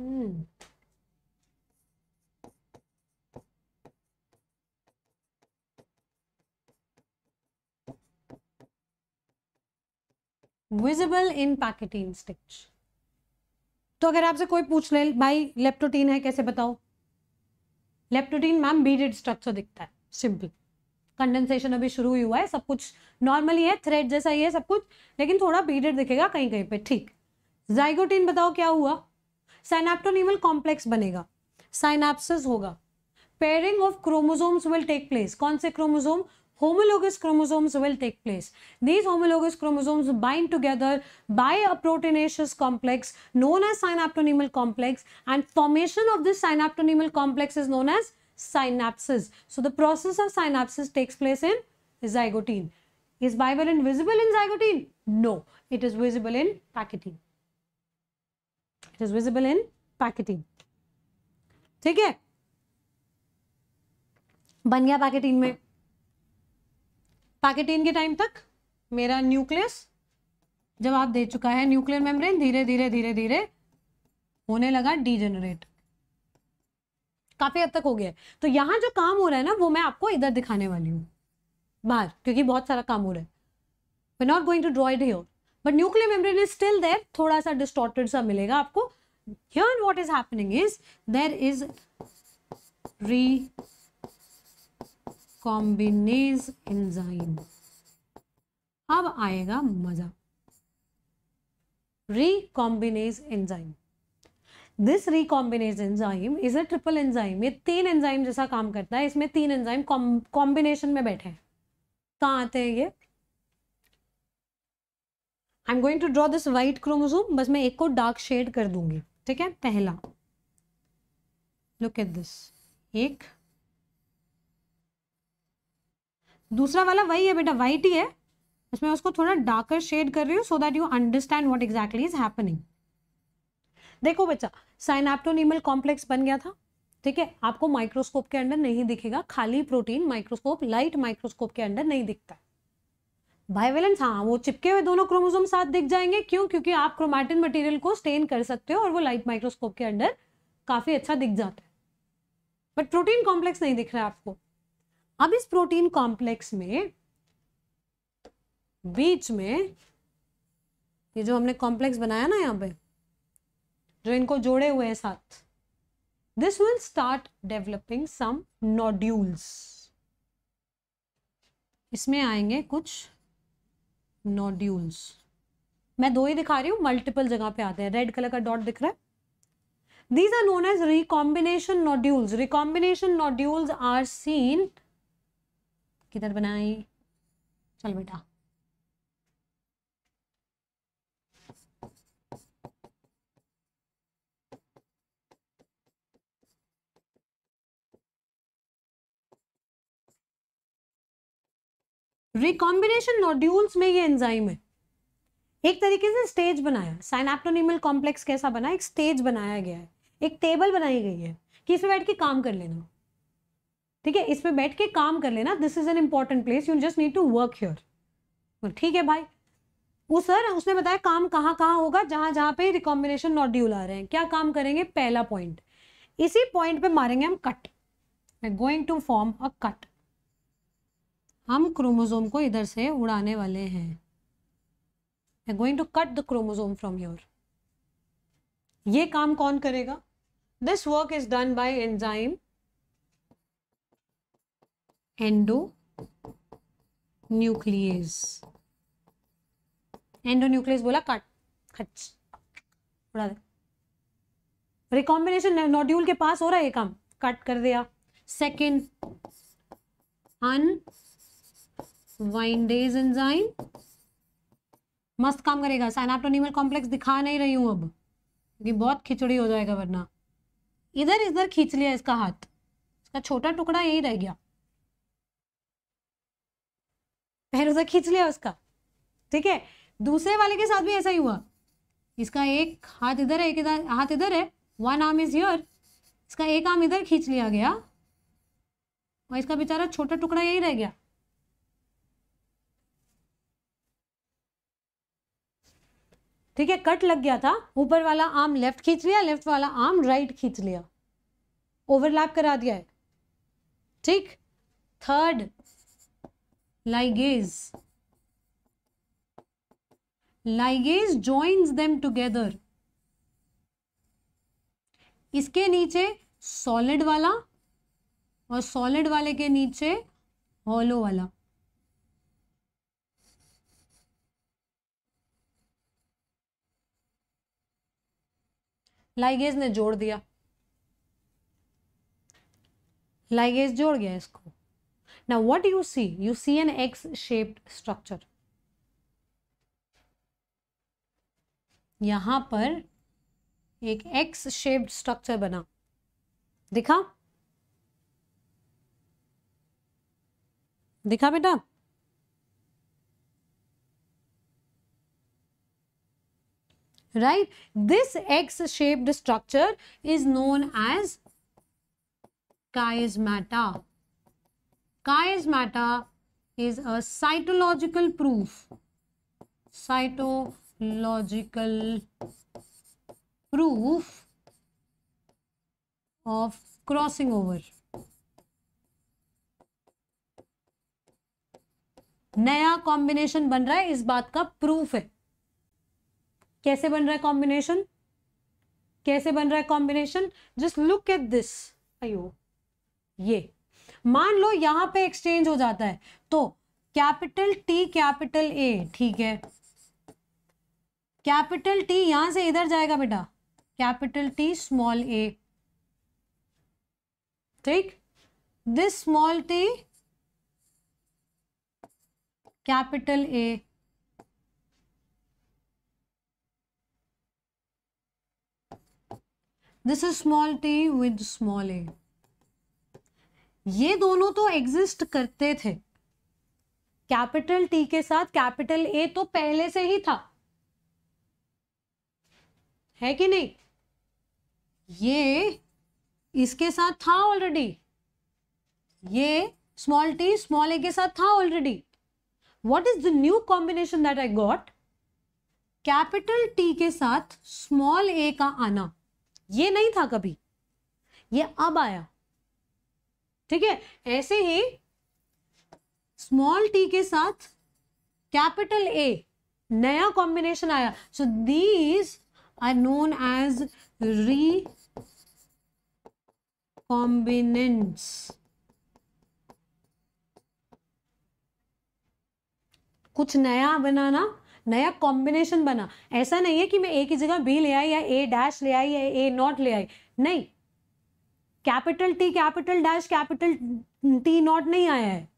visible in pachytene stage तो अगर आपसे कोई पूछ ले भाई लेप्टोटीन है कैसे बताओ लेप्टोटीन मैम बीडेड स्ट्रक्चर दिखता है सिंपल कंडेंसेशन अभी शुरू ही हुआ है सब कुछ नॉर्मली है थ्रेड जैसा ही है सब कुछ लेकिन थोड़ा बीडेड दिखेगा कहीं कहीं पे ठीक जाइगोटीन बताओ क्या हुआ साइनाप्टोनिमल कॉम्प्लेक्स बनेगा साइनाप्सिस होगा pairing of chromosomes will take place कौन से chromosome homologous chromosomes will take place these homologous chromosomes bind together by a proteinaceous complex known as synaptonemal complex and formation of this synaptonemal complex is known as synapsis so the process of synapsis takes place in zygotene is visible in visible in zygotene no it is visible in pachytene it is visible in pachytene ठीक है बन गया pachytene में pachytene के time तक मेरा nucleus जवाब दे चुका है न्यूक्लियर मेम्ब्रेन धीरे धीरे धीरे धीरे होने लगा डीजेनरेट काफी हद तक हो गया तो यहां जो काम हो रहा है ना वो मैं आपको इधर दिखाने वाली हूं बाहर क्योंकि बहुत सारा काम हो रहा है not going to draw it here but nuclear membrane is still there थोड़ा सा डिस्टोर्टेड सा मिलेगा आपको here what is happening is there is recombinase enzyme अब आएगा मजा recombinase enzyme this recombinase enzyme is a triple enzyme ये तीन एंजाइम जैसा काम करता है इसमें तीन एंजाइम कॉम्बिनेशन में बैठे हैं कहाँ आते हैं ये I am going to draw this white chromosome बस मैं एक को डार्क शेड कर दूंगी ठीक है पहला लुक एट दिस एक दूसरा वाला वही है बेटा वाइट ही है इसमें उसको थोड़ा डार्कर शेड कर रही हूँ so that you understand what exactly is happening देखो बच्चा साइनाप्टोनिमल कॉम्प्लेक्स बन गया था ठीक है आपको माइक्रोस्कोप के अंडर नहीं दिखेगा खाली प्रोटीन माइक्रोस्कोप लाइट माइक्रोस्कोप के अंडर नहीं दिखता है बाइवेलेंस हाँ वो चिपके हुए दोनों क्रोमोजोम साथ दिख जाएंगे क्यों क्योंकि आप क्रोमैटिन मटेरियल को स्टेन कर सकते हो और वो लाइट माइक्रोस्कोप के अंडर काफी अच्छा दिख जाता है बट प्रोटीन कॉम्प्लेक्स नहीं दिख रहा है आपको अब इस प्रोटीन कॉम्प्लेक्स में बीच में ये जो हमने कॉम्प्लेक्स बनाया ना यहाँ पे जो इनको जोड़े हुए हैं साथ this will start developing some nodules इसमें आएंगे कुछ नोड्यूल्स मैं दो ही दिखा रही हूँ मल्टीपल जगह पे आते हैं रेड कलर का डॉट दिख रहा है these are known as recombination nodules recombination nodules are seen किधर बनाई चल बेटा रिकॉम्बिनेशन नोड्यूल्स में ये एंजाइम है एक तरीके से स्टेज बनाया साइनाप्टोनिमल कॉम्प्लेक्स कैसा बना एक स्टेज बनाया गया है एक टेबल बनाई गई है कि इसमें बैठ के काम कर लेना ठीक है इसमें बैठ के काम कर लेना this is an important place you just need to work your ठीक है भाई वो सर उसने बताया काम कहाँ कहाँ होगा जहाँ जहाँ पे रिकॉम्बिनेशन नॉड्यूल आ रहे हैं क्या काम करेंगे पहला पॉइंट इसी पॉइंट पे मारेंगे हम cut going to form a cut हम क्रोमोजोम को इधर से उड़ाने वाले हैं I going to cut the chromosome from your ये काम कौन करेगा this work is done by enzyme endonuclease endonuclease बोला कट खच उड़ा दे रिकॉम्बिनेशन नोड्यूल के पास हो रहा है ये काम कट कर दिया सेकेंड अन वाइंडेज एंजाइम मस्त काम करेगा साइनाप्टोनिमल कॉम्प्लेक्स दिखा नहीं रही हूं अब क्योंकि बहुत खिचड़ी हो जाएगा वरना इधर इधर खींच लिया इसका हाथ इसका छोटा टुकड़ा यही रह गया पहले उधर खींच लिया उसका ठीक है दूसरे वाले के साथ भी ऐसा ही हुआ इसका एक हाथ इधर है एक हाथ इधर है वन आर्म इज योर इसका एक आर्म इधर खींच लिया गया और इसका बेचारा छोटा टुकड़ा यही रह गया ठीक है कट लग गया था ऊपर वाला आर्म लेफ्ट खींच लिया लेफ्ट वाला आर्म राइट खींच लिया ओवरलैप करा दिया है ठीक third ligase ligase joins them together इसके नीचे सॉलिड वाला और सॉलिड वाले के नीचे हॉलो वाला लाइगेज ने जोड़ दिया लाइगेज जोड़ गया इसको ना what you see you see an X shaped structure यहां पर एक एक्स शेप्ड स्ट्रक्चर बना दिखा दिखा बेटा right this x shaped structure is known as chiasmata chiasmata is a cytological proof cytological proof of crossing over नया combination बन रहा है इस बात का प्रूफ है कैसे बन रहा है कॉम्बिनेशन कैसे बन रहा है combination just look at this अयो ये मान लो यहां पे एक्सचेंज हो जाता है तो कैपिटल टी कैपिटल ए ठीक है कैपिटल टी यहां से इधर जाएगा बेटा कैपिटल टी स्मॉल ए ठीक this small T capital A this is small T with small A ये दोनों तो एग्जिस्ट करते थे कैपिटल टी के साथ कैपिटल ए तो पहले से ही था है कि नहीं ये इसके साथ था ऑलरेडी ये स्मॉल टी स्मॉल ए के साथ था already what is the new combination that I got capital T के साथ स्मॉल ए का आना ये नहीं था कभी ये अब आया ठीक है ऐसे ही स्मॉल टी के साथ कैपिटल ए नया कॉम्बिनेशन आया so these are known as recombinants कुछ नया बनाना नया कॉम्बिनेशन बना ऐसा नहीं है कि मैं ए की जगह बी ले आई या ए डैश ले आई या ए नॉट ले आई नहीं capital T capital dash capital T not नहीं आया है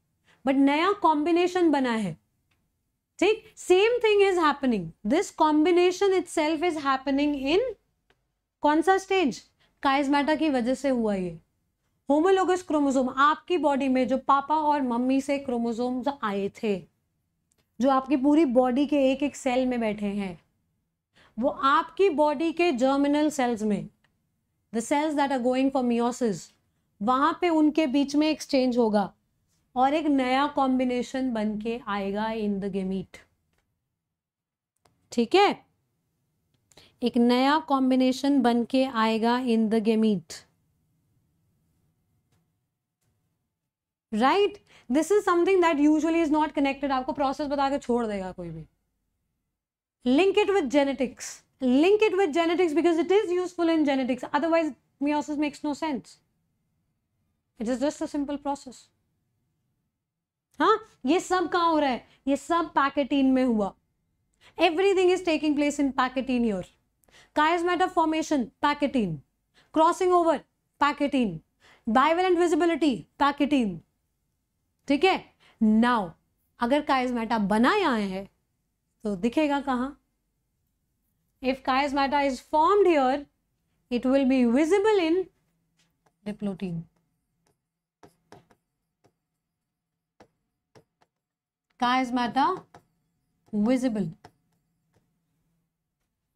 बट नया कॉम्बिनेशन बना है ठीक same thing is happening this combination itself is happening in कौन सा स्टेज काइजमेटा की वजह से हुआ ये होमोलोगस क्रोमोसोम आपकी बॉडी में जो पापा और मम्मी से क्रोमोसोम्स आए थे जो आपकी पूरी बॉडी के एक एक सेल में बैठे हैं वो आपकी बॉडी के जर्मिनल सेल्स में the cells that are going for meiosis वहाँ पे उनके बीच में एक्सचेंज होगा और एक नया कॉम्बिनेशन बन के आएगा इन द गेमीट ठीक है एक नया कॉम्बिनेशन बन के आएगा in the gamete right this is something that usually is not connected आपको प्रोसेस बता के छोड़ देगा कोई भी link it with genetics link it with genetics because it is useful in genetics otherwise meiosis makes no sense it is just a simple process हाँ ये सब कहाँ हो रहा है ये सब पैकेटीन में हुआ everything is taking place in pachytene your chiasmata formation pachytene crossing over pachytene bivalent visibility pachytene ठीक है नाउ अगर मैटा बनाए आए हैं तो दिखेगा कहाँ chiasmata is formed formed it will be visible in diplotene chiasmata visible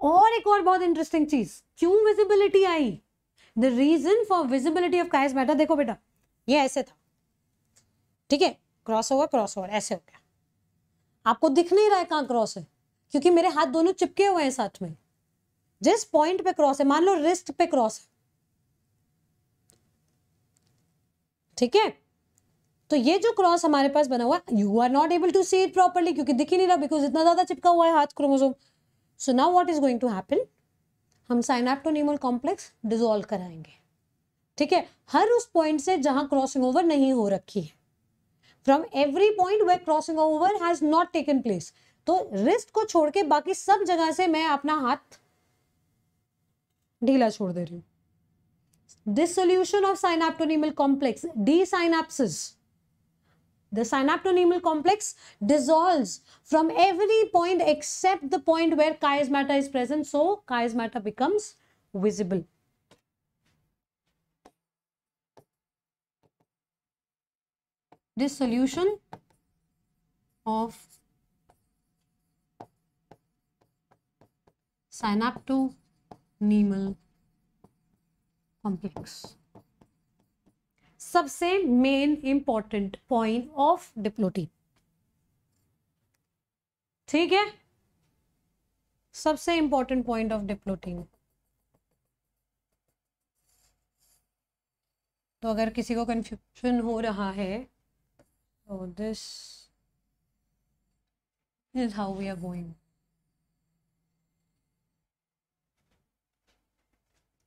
और एक और बहुत इंटरेस्टिंग चीज क्यों visibility I the reason for visibility of chiasmata देखो बेटा ये ऐसे था ठीक है क्रॉस होगा क्रॉस ओवर ऐसे हो गया आपको दिख नहीं रहा है कहाँ क्रॉस है क्योंकि मेरे हाथ दोनों चिपके हुए हैं साथ में जिस पॉइंट पे क्रॉस है मान लो रिस्ट पे क्रॉस है ठीक है तो ये जो क्रॉस हमारे पास बना हुआ you are not able to C it properly क्योंकि दिख ही नहीं रहा बिकॉज इतना ज्यादा चिपका हुआ है हाथ chromosome so now what is going to happen हम साइनाप्टोनिमल कॉम्प्लेक्स डिजोल्व कराएंगे ठीक है हर उस पॉइंट से जहां क्रॉसिंग ओवर नहीं हो रखी है from every point where crossing over has not taken place तो रिस्ट को छोड़ के बाकी सब जगह से मैं अपना हाथ ढीला छोड़ दे रही हूँ dissolution of synaptonemal complex desynapsis the synaptonemal complex dissolves from every point except the point where chiasmata is present so chiasmata becomes visible this solution of synaptonemal complex सबसे main important point of diplotene ठीक है सबसे important point of diplotene तो अगर किसी को confusion हो रहा है So this is how we are going.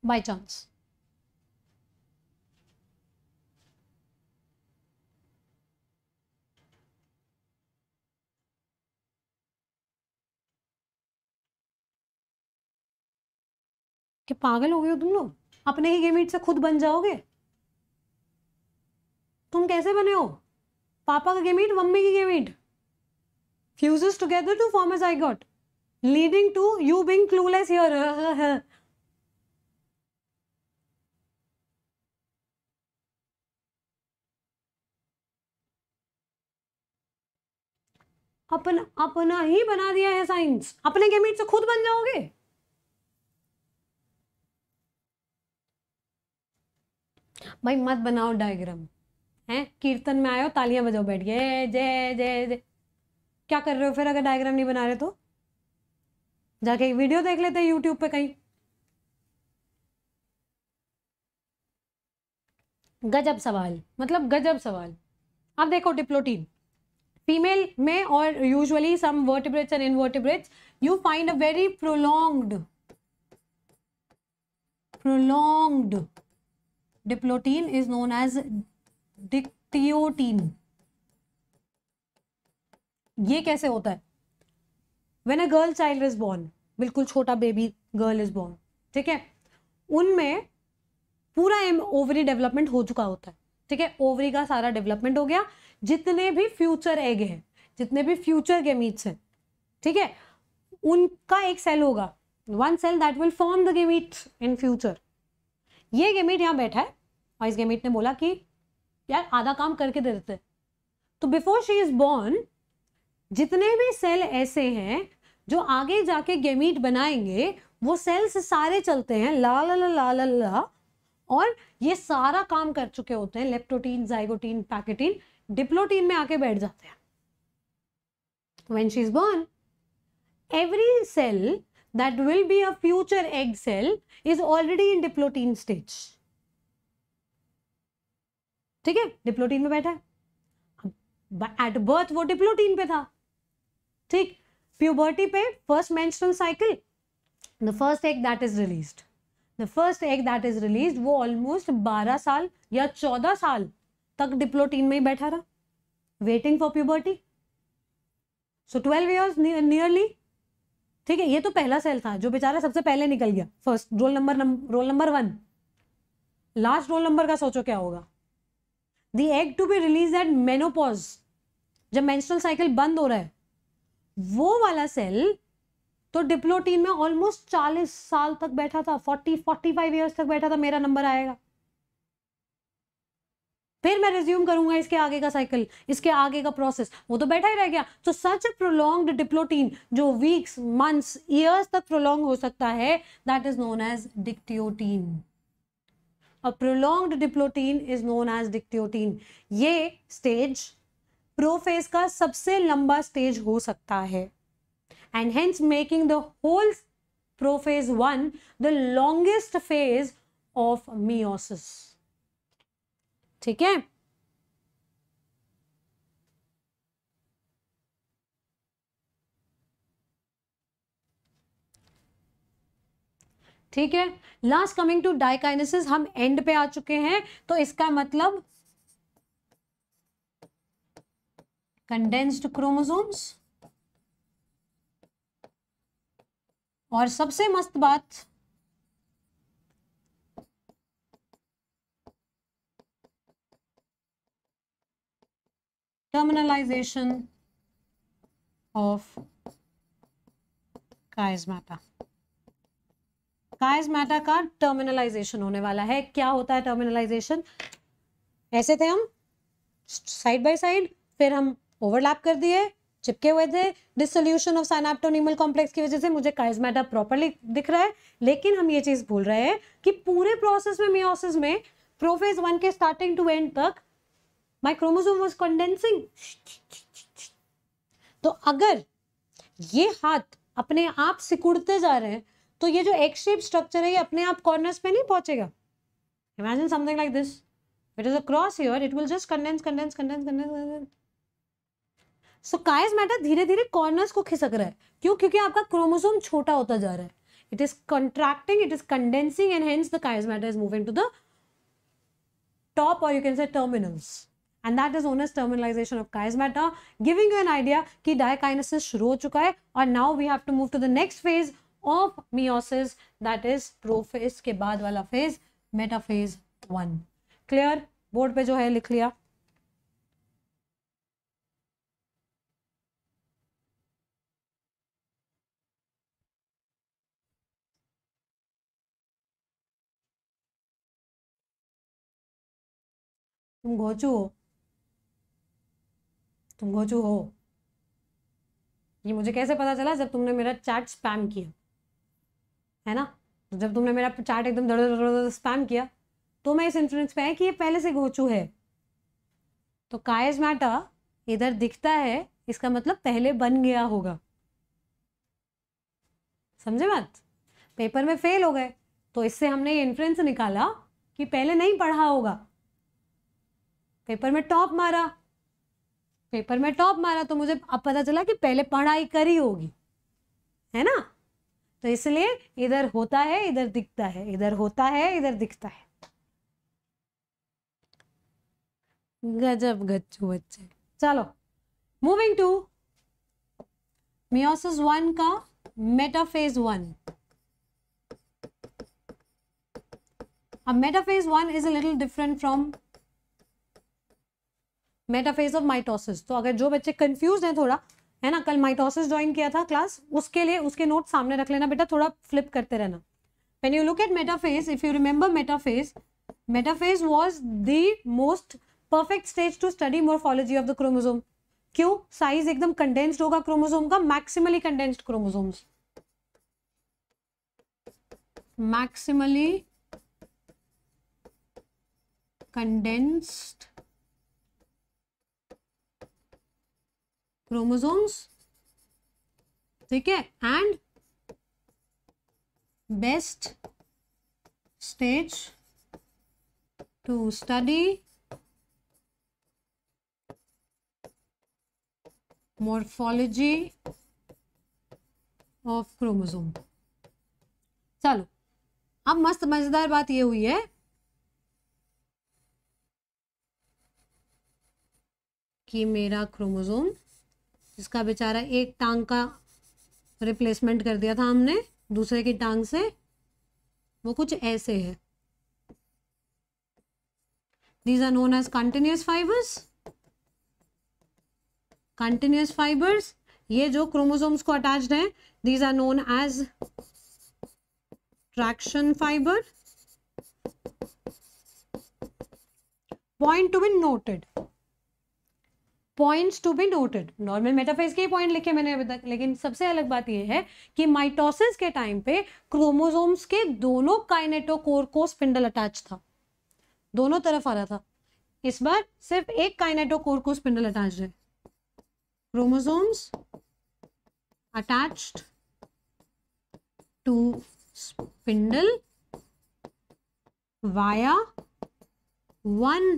By chance. कि पागल हो गए हो तुम लोग अपने ही गेमिट से खुद बन जाओगे तुम कैसे बने हो पापा का गेमीट मम्मी की gamete fuses together to form as I got leading to you being clueless here अपन अपना ही बना दिया है साइंस अपने गेमीट से खुद बन जाओगे भाई मत बनाओ डायग्राम हैं कीर्तन में आए हो तालियां बजाओ बैठ गए जय जय जय क्या कर रहे हो फिर अगर डायग्राम नहीं बना रहे तो जाके एक वीडियो देख लेते यूट्यूब पे कहीं गजब सवाल मतलब गजब सवाल अब देखो डिप्लोटीन फीमेल में और usually some vertebrates and invertebrates you find a very prolonged prolonged diplotene is known as dictyotene ये कैसे होता है when a girl child is born बिल्कुल छोटा बेबी गर्ल इज बॉर्न ठीक है उनमें पूरा ओवरी डेवलपमेंट हो चुका होता है ठीक है ओवरी का सारा डेवलपमेंट हो गया जितने भी फ्यूचर एग हैं जितने भी फ्यूचर गेमीट्स हैं ठीक है उनका एक सेल होगा one cell that will form the gamete in future ये गेमीट यहाँ बैठा है और इस गेमीट ने बोला कि यार आधा काम करके दे देते तो बिफोर शी इज बॉर्न जितने भी सेल ऐसे हैं जो आगे जाके गेमीट बनाएंगे वो सेल्स सारे चलते हैं ला ला ला ला ला ला और ये सारा काम कर चुके होते हैं लेप्टोटीन जाइगोटीन पैकेटीन डिप्लोटीन में आके बैठ जाते हैं when she is born every cell that will be a future egg cell is already in diplotene stage ठीक है डिप्लोटीन में बैठा है एट बर्थ वो डिप्लोटीन पे था ठीक प्यूबर्टी पे first menstrual cycle the first egg that is release the first egg that is release वो ऑलमोस्ट 12 साल या 14 साल तक डिप्लोटीन में ही बैठा रहा waiting for puberty so twelve years nearly ठीक है ये तो पहला सेल था जो बेचारा सबसे पहले निकल गया first roll number roll number one last roll number का सोचो क्या होगा the egg to be release at menopause जब मेंस्ट्रुअल साइकिल बंद हो रहा है वो वाला सेल तो डिप्लोटीन में ऑलमोस्ट चालीस साल तक बैठा था 40 45 इयर्स तक बैठा था मेरा नंबर आएगा फिर मैं रिज्यूम करूंगा इसके आगे का साइकिल इसके आगे का प्रोसेस वो तो बैठा ही रह गया तो सच प्रोलॉन्ग डिप्लोटीन जो वीक्स मंथ्स इयर्स तक प्रोलॉन्ग हो सकता है that is known as dictyotene a prolonged diplotene is known as dictyotine. ये स्टेज प्रोफेज का सबसे लंबा स्टेज हो सकता है and hence making the whole prophase one the longest phase of meiosis ठीक है ठीक है लास्ट कमिंग टू डाइकाइनेसिस हम एंड पे आ चुके हैं तो इसका मतलब कंडेंस्ड क्रोमोसोम्स और सबसे मस्त बात terminalization ऑफ chiasmata. मैटा का टर्मिनलाइजेशन होने वाला है क्या होता है टर्मिनलाइजेशन ऐसे थे हम साइड बाय साइड फिर हम ओवरलैप कर दिए चिपके हुए थे डिसोल्यूशन ऑफ साइनाप्टोनिमल कॉम्प्लेक्स की वजह से मुझे काइजमेटा प्रॉपरली दिख रहा है लेकिन हम ये चीज़ भूल रहे हैं कि पूरे प्रोसेस में मियोसिस में प्रोफेज वन के स्टार्टिंग टू एंड तक माइक्रोमोजोम वॉज कंडेंसिंग तो अगर ये हाथ अपने आप सिकुड़ते जा रहे हैं तो ये जो एक्स शेप स्ट्रक्चर है ये अपने आप कॉर्नर्स पे नहीं पहुंचेगा imagine something like this it is a cross your it will just condense condense condense condense so chiasmata धीरे धीरे कॉर्नर्स को खिसक रहा है क्यों क्योंकि आपका क्रोमोसोम छोटा होता जा रहा है it is contracting it is condensing and hence the chiasmata is moving to the top और you can say terminals and that is known as terminalization of chiasmata giving you an idea कि diakinesis शुरू हो चुका है और now we have to move to the next phase of meiosis that is prophase के बाद वाला phase metaphase one clear board पे जो है लिख लिया तुम घोचू हो तुम घोचू हो ये मुझे कैसे पता चला जब तुमने मेरा चैट स्पैम किया है ना जब तुमने मेरा चार्ट एकदम स्पैम किया तो मैं इस इन्फ्लुएंस पे है कि ये पहले से घोचू है तो कायज मैटर इधर दिखता है इसका मतलब पहले बन गया होगा समझे बात पेपर में फेल हो गए तो इससे हमने ये इन्फ्लुएंस निकाला कि पहले नहीं पढ़ा होगा पेपर में टॉप मारा पेपर में टॉप मारा तो मुझे अब पता चला कि पहले पढ़ाई करी होगी है ना तो इसलिए इधर होता है इधर दिखता है इधर होता है इधर दिखता है गजब गच्चू बच्चे चलो मूविंग टू मियोसिस वन का मेटाफेज वन अब metaphase one is a little different from metaphase of mitosis तो अगर जो बच्चे कंफ्यूज हैं थोड़ा है ना कल माइटोसिस ज्वाइन किया था क्लास उसके लिए उसके नोट सामने रख लेना बेटा थोड़ा फ्लिप करते रहना when you look at metaphase if you remember metaphase metaphase was the most perfect stage to study morphology of the chromosome क्यों साइज एकदम कंडेंस्ड होगा क्रोमोजोम का maximally condensed chromosome maximally condensed chromosomes ठीक है and best stage to study morphology of chromosome चलो अब मस्त मजेदार बात ये हुई है कि मेरा क्रोमोजोम जिसका बेचारा एक टांग का रिप्लेसमेंट कर दिया था हमने दूसरे की टांग से वो कुछ ऐसे है these are known as continuous fibres continuous fibres ये जो क्रोमोसोम्स को अटैच है these are known as traction fibre point to be noted points to be noted normal metaphase के ही पॉइंट लिखे मैंने अभी तक लेकिन सबसे अलग बात यह है कि माइटोसिस के टाइम पे क्रोमोजोम्स के दोनों काइनेटोकोर को स्पिंडल अटैच था दोनों तरफ आ रहा था इस बार सिर्फ एक काइनेटोकोर को स्पिंडल अटैच है chromosomes attached to spindle via one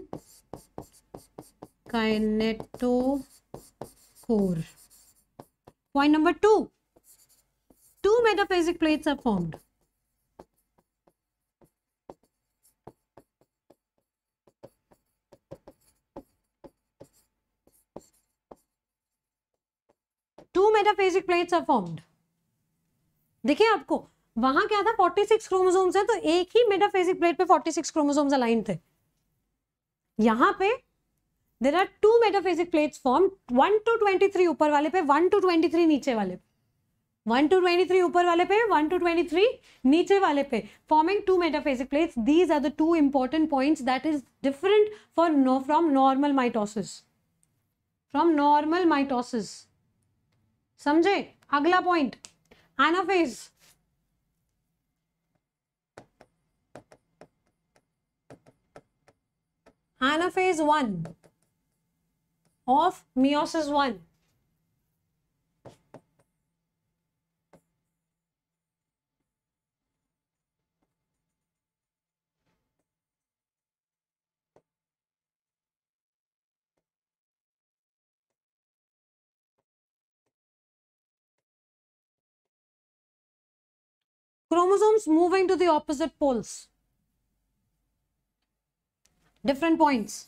kinetochore. Point number two two metaphasic plates are formed. Two metaphasic plates are formed देखिए आपको वहां क्या था 46 क्रोमोसोम्स है तो एक ही मेटाफेजिक प्लेट पे 46 क्रोमोसोम्स अलाइन थे यहां पे there are two metaphasic plates formed 1 to 23 upper wale 1 to 23 niche wale 1 to 23 upper wale 1 to 23 niche wale forming two metaphasic plates these are the two important points that is different from normal mitosis from normal mitosis samjhe agla point anaphase anaphase 1 of meiosis 1. Chromosomes moving to the opposite poles. Different points.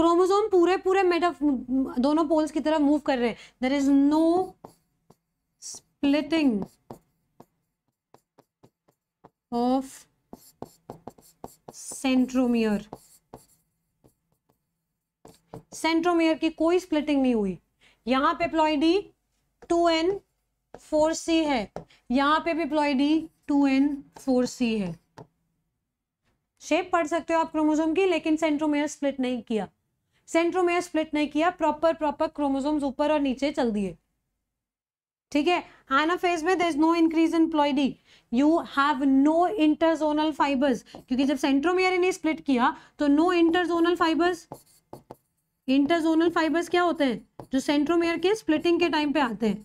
Chromosome पूरे पूरे Meta दोनों poles की तरफ move कर रहे हैं there is no splitting of centromere centromere की कोई स्प्लिटिंग नहीं हुई यहां पे प्लॉइडी 2n 4c है यहां पे भी प्लॉइडी 2n 4c है शेप पढ़ सकते हो आप क्रोमोसोम की लेकिन सेंट्रोमियर स्प्लिट नहीं किया सेंट्रोमेयर स्प्लिट नहीं किया प्रॉपर प्रॉपर क्रोमोजोम ऊपर और नीचे चल दिए ठीक है एनाफेज में there is no increase in ploidy you have no interzonal fibres क्योंकि जब सेंट्रोमेयर ने स्प्लिट किया तो no interzonal fibres interzonal fibres क्या होते हैं जो सेंट्रोमेयर के स्प्लिटिंग के टाइम पे आते हैं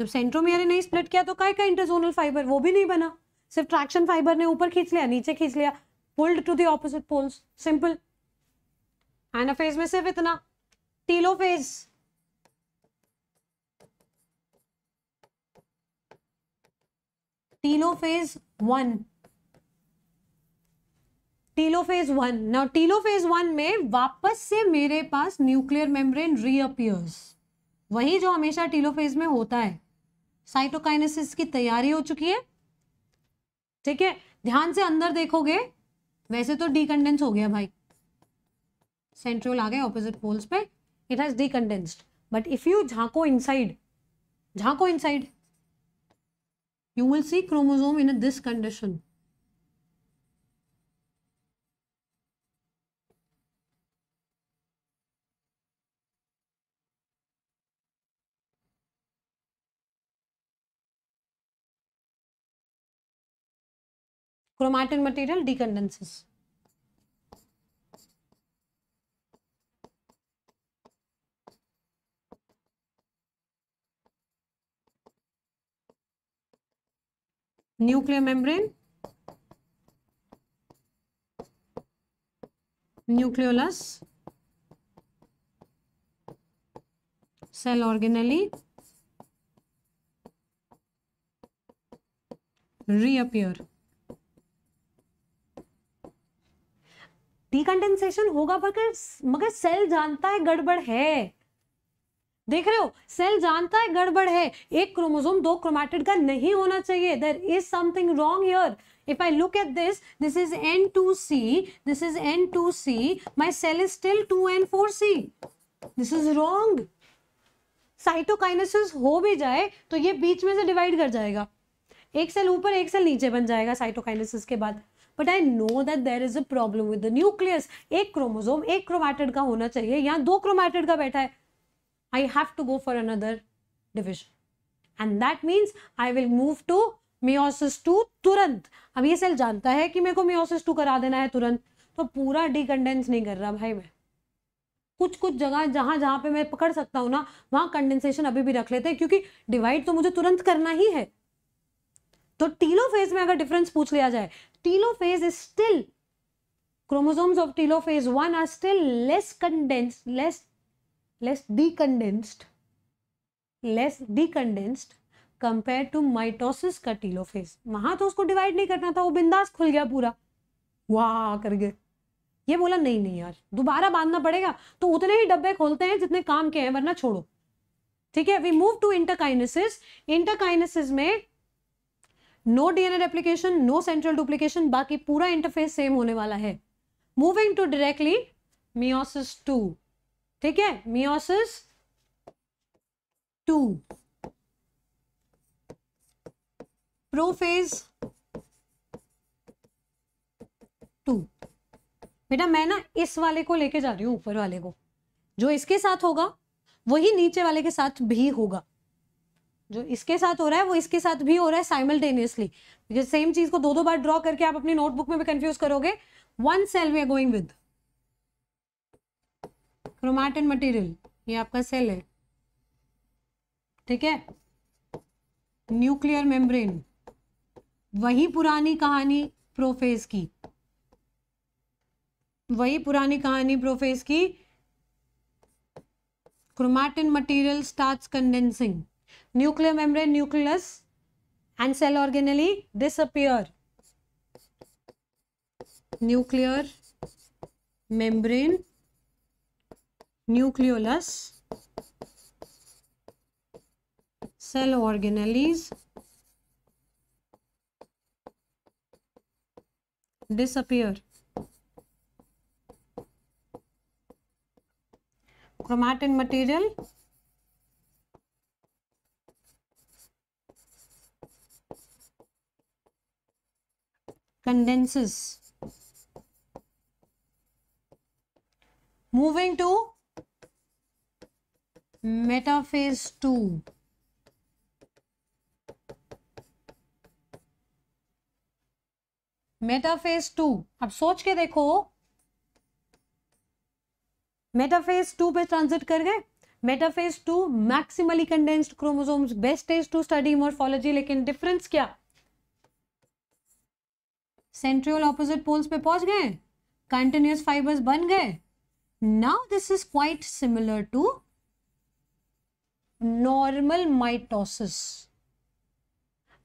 जब सेंट्रोमेयर ने स्प्लिट किया तो कई का इंटरजोनल फाइबर वो भी नहीं बना सिर्फ ट्रैक्शन फाइबर ने ऊपर खींच लिया नीचे खींच लिया pulled to the opposite poles simple anaphase में सिर्फ इतना telophase telophase one telophase one now telophase one में वापस से मेरे पास न्यूक्लियर मेम्ब्रेन रीअपियर्स वही जो हमेशा टीलोफेज में होता है साइटोकाइनेसिस की तैयारी हो चुकी है ठीक है ध्यान से अंदर देखोगे वैसे तो डीकंडेंस हो गया भाई सेंट्रोल आ गए ऑपोजिट पोल्स पे it has decondensed but if you झांको इनसाइड झांको inside you will see chromosome in this condition chromatin material decondenses nuclear membrane nucleolus cell organelle reappear डी होगा पर मगर सेल जानता है गड़बड़ है देख रहे हो सेल जानता है गड़बड़ है एक क्रोमोसोम दो क्रोमैटिड का नहीं होना चाहिए there is something wrong here if I look at this, this is N2C, this is N2C, my cell is still 2N4C. This is wrong. Cytokinesis हो भी जाए तो ये बीच में से डिवाइड कर जाएगा एक सेल ऊपर एक सेल नीचे बन जाएगा साइटोकाइनेसिस के बाद but I know that there is a problem with the nucleus एक क्रोमोसोम एक क्रोमैटेड का होना चाहिए यहाँ दो क्रोमैटेड का बैठा है I have to go for another division. And that means I will move to meiosis 2 turant ab ye cell janta hai ki मेरे को मियोसिस टू करा देना है तुरंत तो पूरा डिकंडेंस नहीं कर रहा भाई मैं कुछ कुछ जगह जहाँ जहाँ पे मैं पकड़ सकता हूँ ना वहाँ कंडेंसेशन अभी भी रख लेते हैं क्योंकि डिवाइड तो मुझे तुरंत करना ही है तो टीलो फेज में अगर डिफरेंस पूछ लिया जाए telophase is still chromosomes of telophase one are still less condense less less decondensed less decondensed compare to mitosis का टीलोफेज वहां तो उसको डिवाइड नहीं करना था वो बिंदास खुल गया पूरा वाह कर गए ये बोला नहीं नहीं यार दोबारा बांधना पड़ेगा तो उतने ही डब्बे खोलते हैं जितने काम के हैं वरना छोड़ो ठीक है we move to interkinesis interkinesis में no DNA replication no central duplication बाकी पूरा इंटरफेस सेम होने वाला है moving to directly meiosis two ठीक है मियोसिस टू प्रोफेज टू बेटा मैं ना इस वाले को लेके जा रही हूं ऊपर वाले को जो इसके साथ होगा वही नीचे वाले के साथ भी होगा जो इसके साथ हो रहा है वो इसके साथ भी हो रहा है साइमल्टेनियसली सेम चीज को दो दो बार ड्रॉ करके आप अपनी नोटबुक में भी कंफ्यूज करोगे one cell we are going with chromatin material ये आपका सेल है ठीक है न्यूक्लियर मेम्ब्रेन वही पुरानी कहानी प्रोफेज की वही पुरानी कहानी प्रोफेज की chromatin material starts condensing nuclear membrane nucleus and cell organelle disappear nuclear membrane nucleolus, cell organelles, disappear. Chromatin material condenses. Moving to metaphase 2 metaphase two अब सोच के देखो मेटाफेज टू पे ट्रांजिट कर गए metaphase two maximally condensed chromosomes best age to study morphology लेकिन difference क्या centriole opposite poles पे पहुंच गए कंटिन्यूस फाइबर्स बन गए now this is quite similar to normal mitosis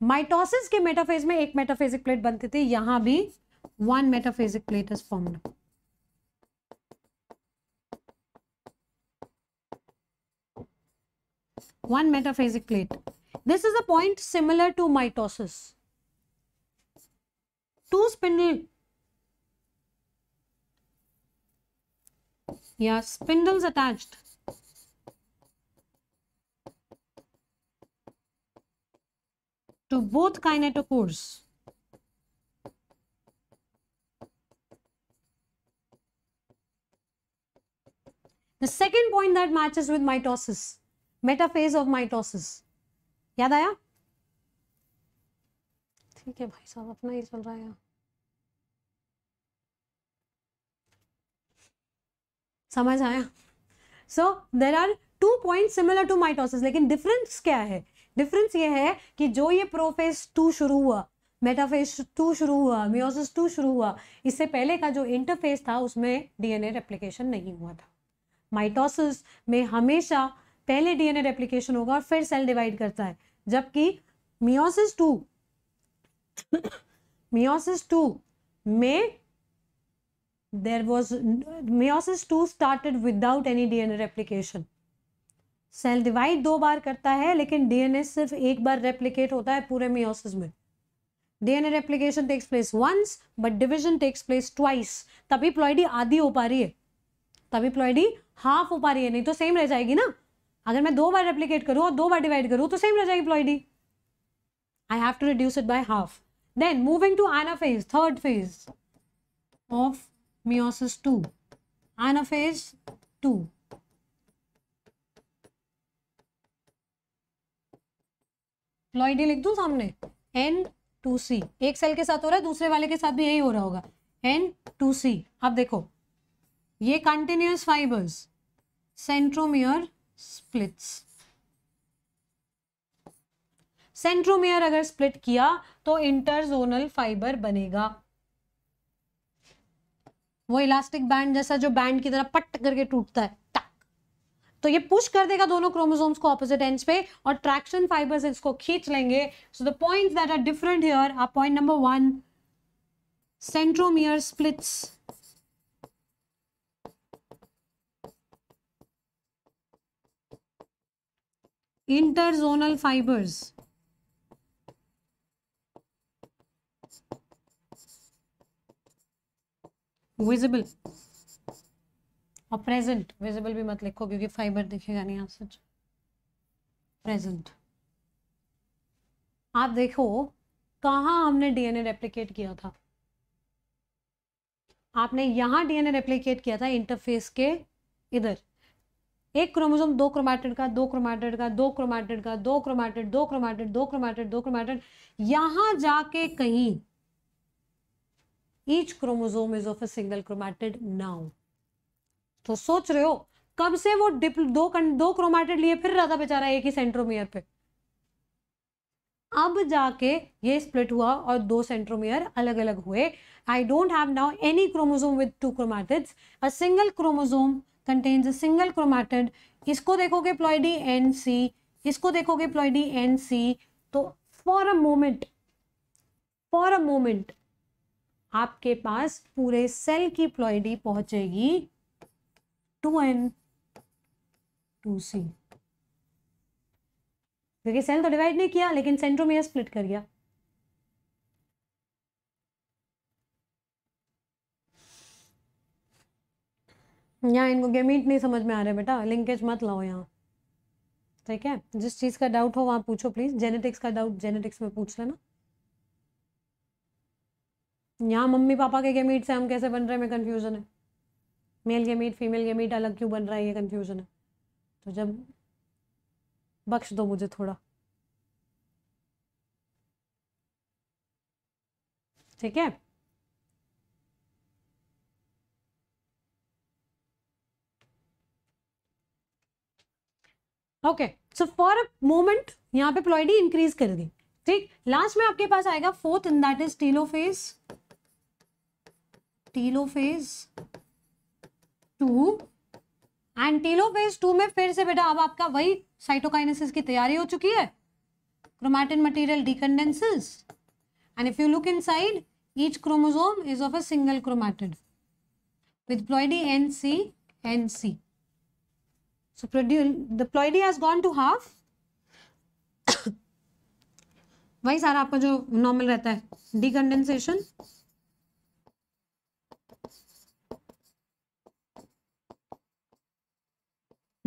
mitosis के मेटाफेज में एक मेटाफेजिक प्लेट बनते थे यहां भी one metaphasic plate is formed one metaphasic plate this is a point similar to mitosis two spindle या spindles attached to both kinetochores. The second point that matches with mitosis, metaphase of mitosis. yaad aaya theek hai bhai sahab apna hi chal raha hai समझ आया so there are two point similar to mitosis लेकिन difference क्या है difference ये है कि जो ये प्रोफेस टू शुरू हुआ मेटाफेस टू शुरू हुआ मियोसिस टू शुरू हुआ इससे पहले का जो इंटरफेस था उसमें डीएनए रेप्लिकेशन नहीं हुआ था माइटोसिस में हमेशा पहले डीएनए रेप्लिकेशन होगा और फिर सेल डिवाइड करता है जबकि मियोसिस टू मियोसिस टू में there was meiosis two started without any DNA replication cell divide दो बार करता है लेकिन डीएनए सिर्फ एक बार रेप्लीकेट होता है पूरे मियोसिस में DNA replication takes place once but division takes place twice तभी प्लॉइडी आधी हो पा रही है तभी प्लॉइडी हाफ हो पा रही है नहीं तो सेम रह जाएगी ना अगर मैं दो बार रेप्लीकेट करूँ और दो बार डिवाइड करूँ तो सेम रह जाएगी ploidy I have to reduce it by half then moving to phase third phase of meiosis two phase two ploidy लिख दूं सामने एन टू सी एक सेल के साथ हो रहा है दूसरे वाले के साथ भी यही हो रहा होगा एन टू सी अब देखो ये continuous fibres centromere splits centromere अगर स्प्लिट किया तो इंटरजोनल फाइबर बनेगा वो इलास्टिक बैंड जैसा जो बैंड की तरह पट करके टूटता है तो ये पुश कर देगा दोनों क्रोमोसोम्स को ऑपोजिट एंड पे और ट्रैक्शन फाइबर्स इसको खींच लेंगे so the point that are different here are point number one centromere splits interzonal fibres visible और प्रेजेंट विजिबल भी मत लिखो क्योंकि फाइबर दिखेगा नहीं आपसे प्रेजेंट आप देखो कहाँ हमने डीएनए रेप्लिकेट किया था आपने यहाँ डीएनए रेप्लिकेट किया था इंटरफेस के इधर एक क्रोमोसोम दो क्रोमैटिड का दो क्रोमैटिड का दो क्रोमैटिड का दो क्रोमैटिड दो क्रोमैटिड दो क्रोमैटिड दो क्रोमैटिड यहां जाके कहीं each chromosome is of a single chromatid now तो सोच रहे हो कब से वो डिप दो दो क्रोमाटेड लिए फिर रहा था बेचारा एक ही सेंट्रोमियर पे अब जाके ये स्प्लिट हुआ और दो सेंट्रोमियर अलग अलग हुए I don't have now any chromosome with two chromatids a single chromosome contains a single chromatid इसको देखोगे प्लॉइडी एन सी इसको देखोगे प्लॉइडी एन सी तो for a moment for a moment आपके पास पूरे सेल की प्लॉइडी पहुंचेगी टू एन टू सी क्योंकि सेल तो डिवाइड नहीं किया लेकिन सेंट्रोमियर स्प्लिट कर गया यहाँ इनको गेमीट नहीं समझ में आ रहे बेटा लिंकेज मत लाओ यहाँ ठीक है जिस चीज़ का डाउट हो वहां पूछो प्लीज़ जेनेटिक्स का डाउट जेनेटिक्स में पूछ लेना यहाँ मम्मी पापा के गेमीट से हम कैसे बन रहे हैं में है मेल गेमीट फीमेल गेमीट अलग क्यों बन रहा है ये कन्फ्यूजन है तो जब बख्श दो मुझे थोड़ा ठीक है okay so for a moment यहां पे प्लॉइडी इंक्रीज कर दी ठीक लास्ट में आपके पास आएगा fourth in that is telophase telophase two and telophase two में फिर से बेटा अब आपका वही साइटोकाइनेसिस की तैयारी हो चुकी है chromatin material decondenses and if you look inside each chromosome is of a single chromatid with ploidy n C N C so ploidy has gone to half वही सारा आपका जो नॉर्मल रहता है डिकंडेंसेशन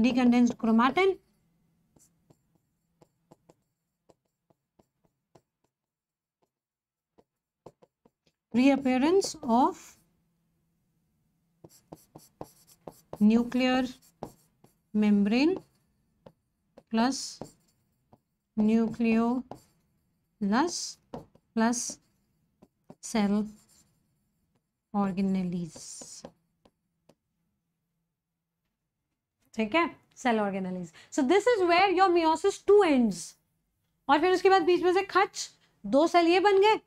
decondensed chromatin reappearance of nuclear membrane plus nucleolus plus cell organelles ठीक है cell organelles so this is where your meiosis two ends और फिर उसके बाद बीच में से खच दो सेल ये बन गए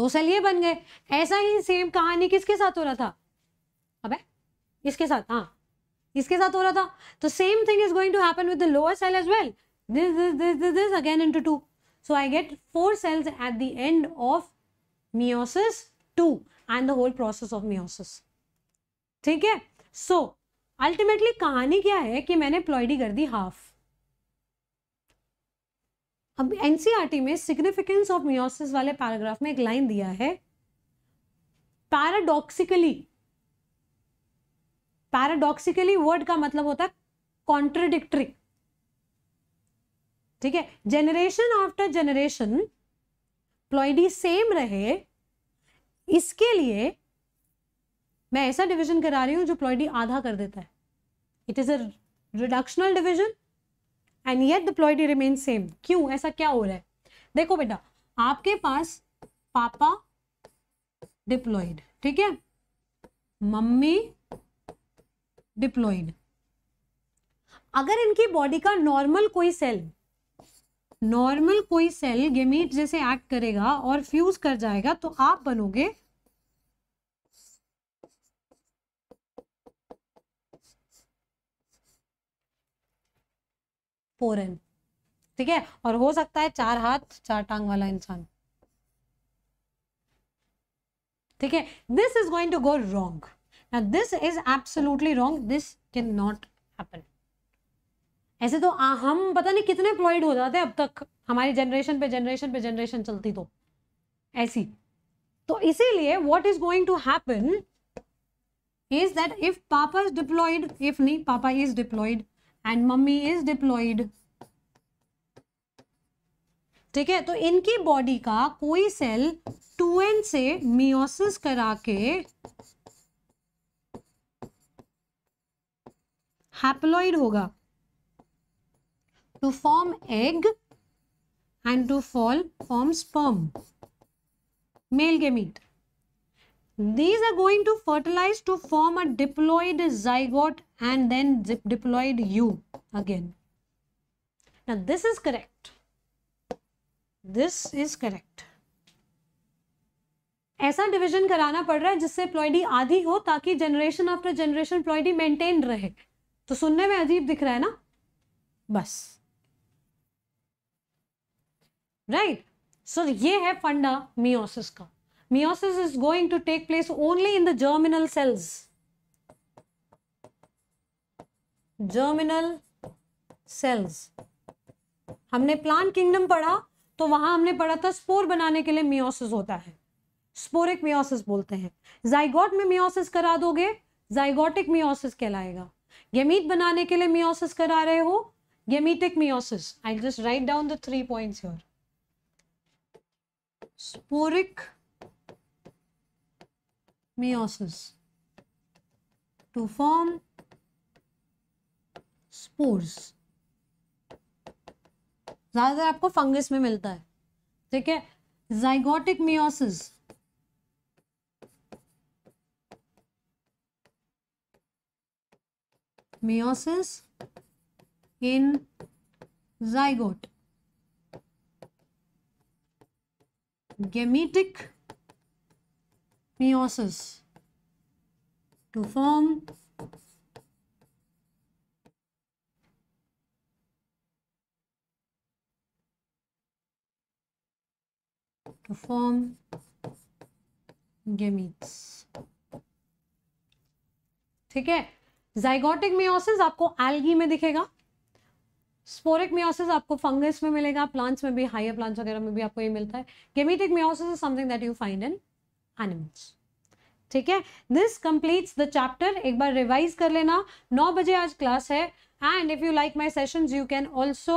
दो सेल ये बन गए ऐसा ही सेम कहानी किसके साथ हो रहा था अबे इसके साथ हाँ इसके साथ हो रहा था तो same thing is going to happen with the lower cell as well this this this this again into two so i get four cells at the end of meiosis 2 and the whole process of meiosis theek hai so ultimately कहानी क्या है कि मैंने ploidy कर दी half अब NCERT e में significance of meiosis वाले पैराग्राफ में एक लाइन दिया है पैराडॉक्सिकली पैराडॉक्सिकली वर्ड का मतलब होता है कॉन्ट्रडिक्टरी ठीक है generation after generation ploidy same रहे इसके लिए मैं ऐसा डिवीजन करा रही हूँ जो प्लॉइडी आधा कर देता है it is a reductional division and yet the ploidy remain same क्यों ऐसा क्या हो रहा है देखो बेटा आपके पास पापा डिप्लॉइड ठीक है मम्मी डिप्लॉइड अगर इनकी बॉडी का नॉर्मल कोई सेल नॉर्मल कोई सेल गेमीट जैसे एक्ट करेगा और फ्यूज कर जाएगा तो आप बनोगे एन ठीक है और हो सकता है चार हाथ चार टांग वाला इंसान ठीक है this is going to go wrong this is absolutely wrong this can not happen ऐसे तो आ, हम पता नहीं कितने प्लॉइड हो जाते अब तक हमारी जनरेशन पे जनरेशन पे जनरेशन चलती तो ऐसी तो इसीलिए what is going to happen is that if पापा इज डिप्लॉइड इफ नहीं पापा इज डिप्लॉइड एंड मम्मी इज डिप्लॉइड ठीक है तो इनकी बॉडी का कोई सेल टू एन से मियोसिस करा के हैप्लॉइड होगा to form egg and to fall form sperm male gamete these are going to fertilise to form a diploid zygote and then diploid you again this is correct this is correct ऐसा division कराना पड़ रहा है जिससे ploidy आधी हो ताकि generation after generation ploidy maintain रहे तो सुनने में अजीब दिख रहा है ना बस राइट right. सो so, ये है फंडा मियोसिस का meiosis is going to take place only in the germinal cells. Germinal cells. हमने प्लांट किंगडम पढ़ा तो वहां हमने पढ़ा था स्पोर बनाने के लिए मियोसिस होता है स्पोरिक मियोसिस बोलते हैं जाइगोट में मियोसिस करा दोगे जाइगोटिक मियोसिस कहलाएगा गेमीट बनाने के लिए मियोसिस करा रहे हो gametic meiosis I just write down the three points your sporic meiosis to form spores ज्यादातर आपको फंगस में मिलता है ठीक है zygotic meiosis meiosis in zygote gametic meiosis to form to form gametes ठीक है जाइगोटिक मियोसिस आपको एल्गी में दिखेगा स्पोरिक मियोसिस आपको फंगस में मिलेगा प्लांट्स में भी हाइयर प्लांट्स वगैरह में भी आपको ये मिलता है gametic meiosis is something that you find in animals ठीक है दिस कंप्लीट्स द चैप्टर एक बार रिवाइज कर लेना नौ बजे आज क्लास है and if you like my sessions you can also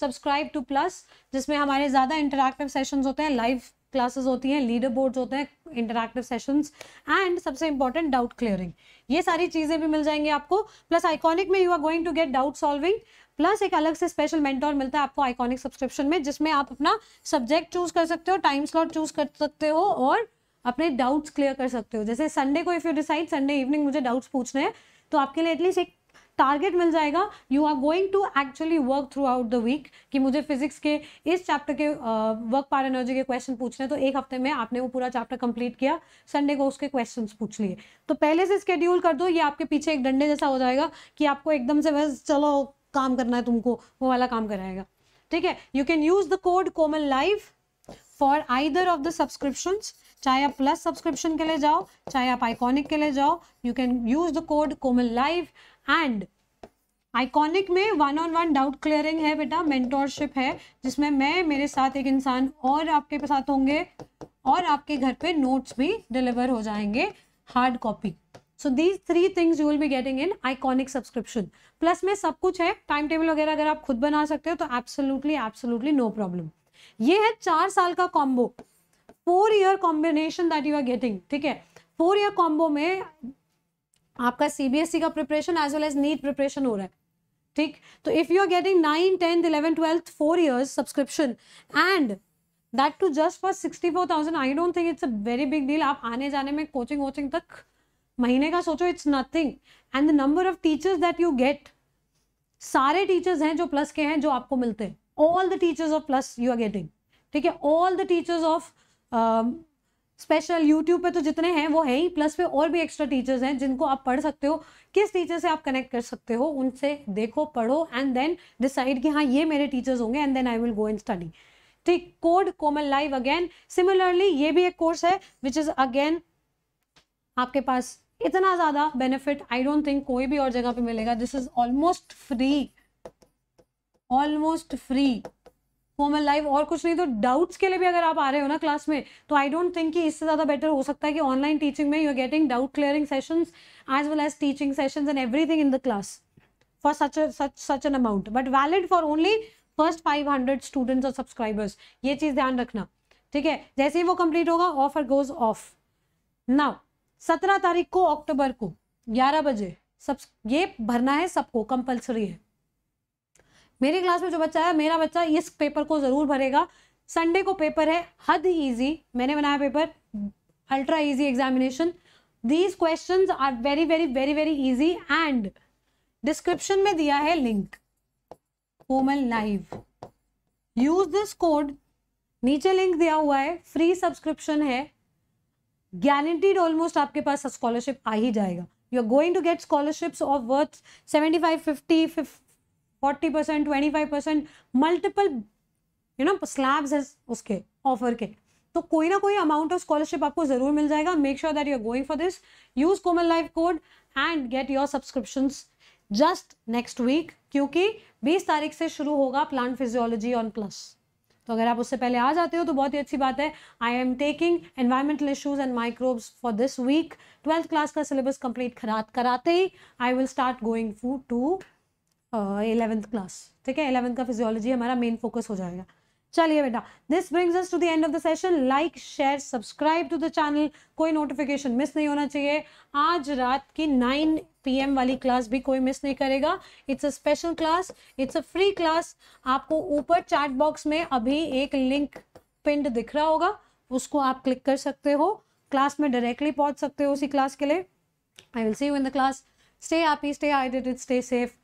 subscribe to plus जिसमें हमारे ज़्यादा इंटरेक्टिव सेशंस होते हैं लाइव क्लासेस होती हैं लीडर बोर्ड्स होते हैं इंटरेक्टिव सेशंस एंड सबसे इंपॉर्टेंट डाउट क्लियरिंग ये सारी चीज़ें भी मिल जाएंगी आपको प्लस आइकॉनिक में you are going to get doubt solving plus एक अलग से स्पेशल मेंटोर मिलता है आपको आइकॉनिक सब्सक्रिप्शन में जिसमें आप अपना सब्जेक्ट चूज कर सकते हो टाइम स्लॉट चूज कर सकते हो और अपने डाउट्स क्लियर कर सकते हो जैसे संडे को if you decide Sunday evening मुझे डाउट्स पूछने हैं तो आपके लिए एटलीस्ट एक टारगेट मिल जाएगा you are going to actually work throughout the week कि मुझे फिजिक्स के इस चैप्टर के वर्क पार एनर्जी के क्वेश्चन पूछने तो एक हफ्ते में आपने वो पूरा चैप्टर कंप्लीट किया संडे को उसके क्वेश्चंस पूछ लिए तो पहले से स्केड्यूल कर दो ये आपके पीछे एक डंडे जैसा हो जाएगा कि आपको एकदम से बस चलो काम करना है तुमको वो वाला काम कराएगा ठीक है you can use the code Komal live for either of the subscriptions चाहे आप प्लस सब्सक्रिप्शन के लिए जाओ चाहे आप आइकॉनिक के लिए जाओ you can use the code Komal live and iconic में one on one doubt clearing है बेटा मेंटोरशिप है जिसमें मैं मेरे साथ एक इंसान और आपके साथ होंगे और आपके घर पे नोट्स भी डिलीवर हो जाएंगे hard copy so these three things you will be getting in iconic subscription plus में सब कुछ है टाइम टेबल वगैरह अगर आप खुद बना सकते हो तो एब्सोल्युटली एब्सोल्युटली नो प्रॉब्लम ये है चार साल का combo four year combination that you are getting ठीक है फोर ईयर कॉम्बो में आपका सीबीएसई e का preparation as well as NEET preparation हो रहा है ठीक तो if you are getting nine tenth eleven twelfth four years subscription and that too just for sixty four thousand I don't think it's a very big deal आप आने जाने में coaching वोचिंग तक महीने का सोचो it's nothing and the number of teachers that you get सारे teachers हैं जो प्लस के हैं जो आपको मिलते हैं all the teachers of plus you are getting ठीक है all the teachers of special um, YouTube पे तो जितने हैं वो है ही प्लस पे और भी एक्स्ट्रा टीचर्स हैं जिनको आप पढ़ सकते हो किस टीचर से आप कनेक्ट कर सकते हो उनसे देखो पढ़ो एंड देन डिसाइड कि हाँ ये मेरे टीचर्स होंगे and then I will go and study ठीक code Komal live again similarly ये भी एक कोर्स है विच इज़ अगेन आपके पास इतना ज़्यादा बेनिफिट आई डोंट थिंक कोई भी और जगह पे मिलेगा this is almost free almost free home and live और कुछ नहीं तो डाउट्स के लिए भी अगर आप आ रहे हो ना क्लास में तो आई डोंट थिंक कि इससे ज़्यादा बेटर हो सकता है कि ऑनलाइन टीचिंग में you are getting doubt clearing sessions as well as teaching sessions and everything in the class for such such such an amount but valid for only first five students और subscribers ये चीज ध्यान रखना ठीक है जैसे ही वो कंप्लीट होगा ऑफर गोज ऑफ नाउ सत्रह तारीख को अक्टूबर को ग्यारह बजे सब ये भरना है सबको कंपल्सरी है मेरी क्लास में जो बच्चा है मेरा बच्चा इस पेपर को ज़रूर भरेगा संडे को पेपर है हद ईजी मैंने बनाया paper ultra easy examination these questions are very very very very easy and description में दिया है link Komal live use this code नीचे लिंक दिया हुआ है फ्री सब्सक्रिप्शन है गारंटीड ऑलमोस्ट आपके पास स्कॉलरशिप आ ही जाएगा you are going to get scholarships of worth seventy five fifty fifty forty percent twenty five percent multiple you know slabs है उसके ऑफर के तो कोई ना कोई अमाउंट ऑफ स्कॉलरशिप आपको जरूर मिल जाएगा make sure that you are going for this use Komal live code and get your subscription just next week क्योंकि 20 तारीख से शुरू होगा प्लांट फिजियोलॉजी ऑन प्लस तो अगर आप उससे पहले आ जाते हो तो बहुत ही अच्छी बात है I am taking environmental issues and microbes for this week twelfth class का सिलेबस कंप्लीट करा कराते ही I will start going to eleventh class ठीक है एलेवेंथ का फिजियोलॉजी हमारा मेन फोकस हो जाएगा चलिए बेटा this brings us to the end of the session like share subscribe to the channel कोई नोटिफिकेशन मिस नहीं होना चाहिए आज रात की नाइन पीएम वाली क्लास भी कोई मिस नहीं करेगा it's a special class it's a free class आपको ऊपर चैट बॉक्स में अभी एक लिंक पिंड दिख रहा होगा उसको आप क्लिक कर सकते हो क्लास में डायरेक्टली पहुंच सकते हो उसी क्लास के लिए I will see you in the class stay happy stay hydrated stay safe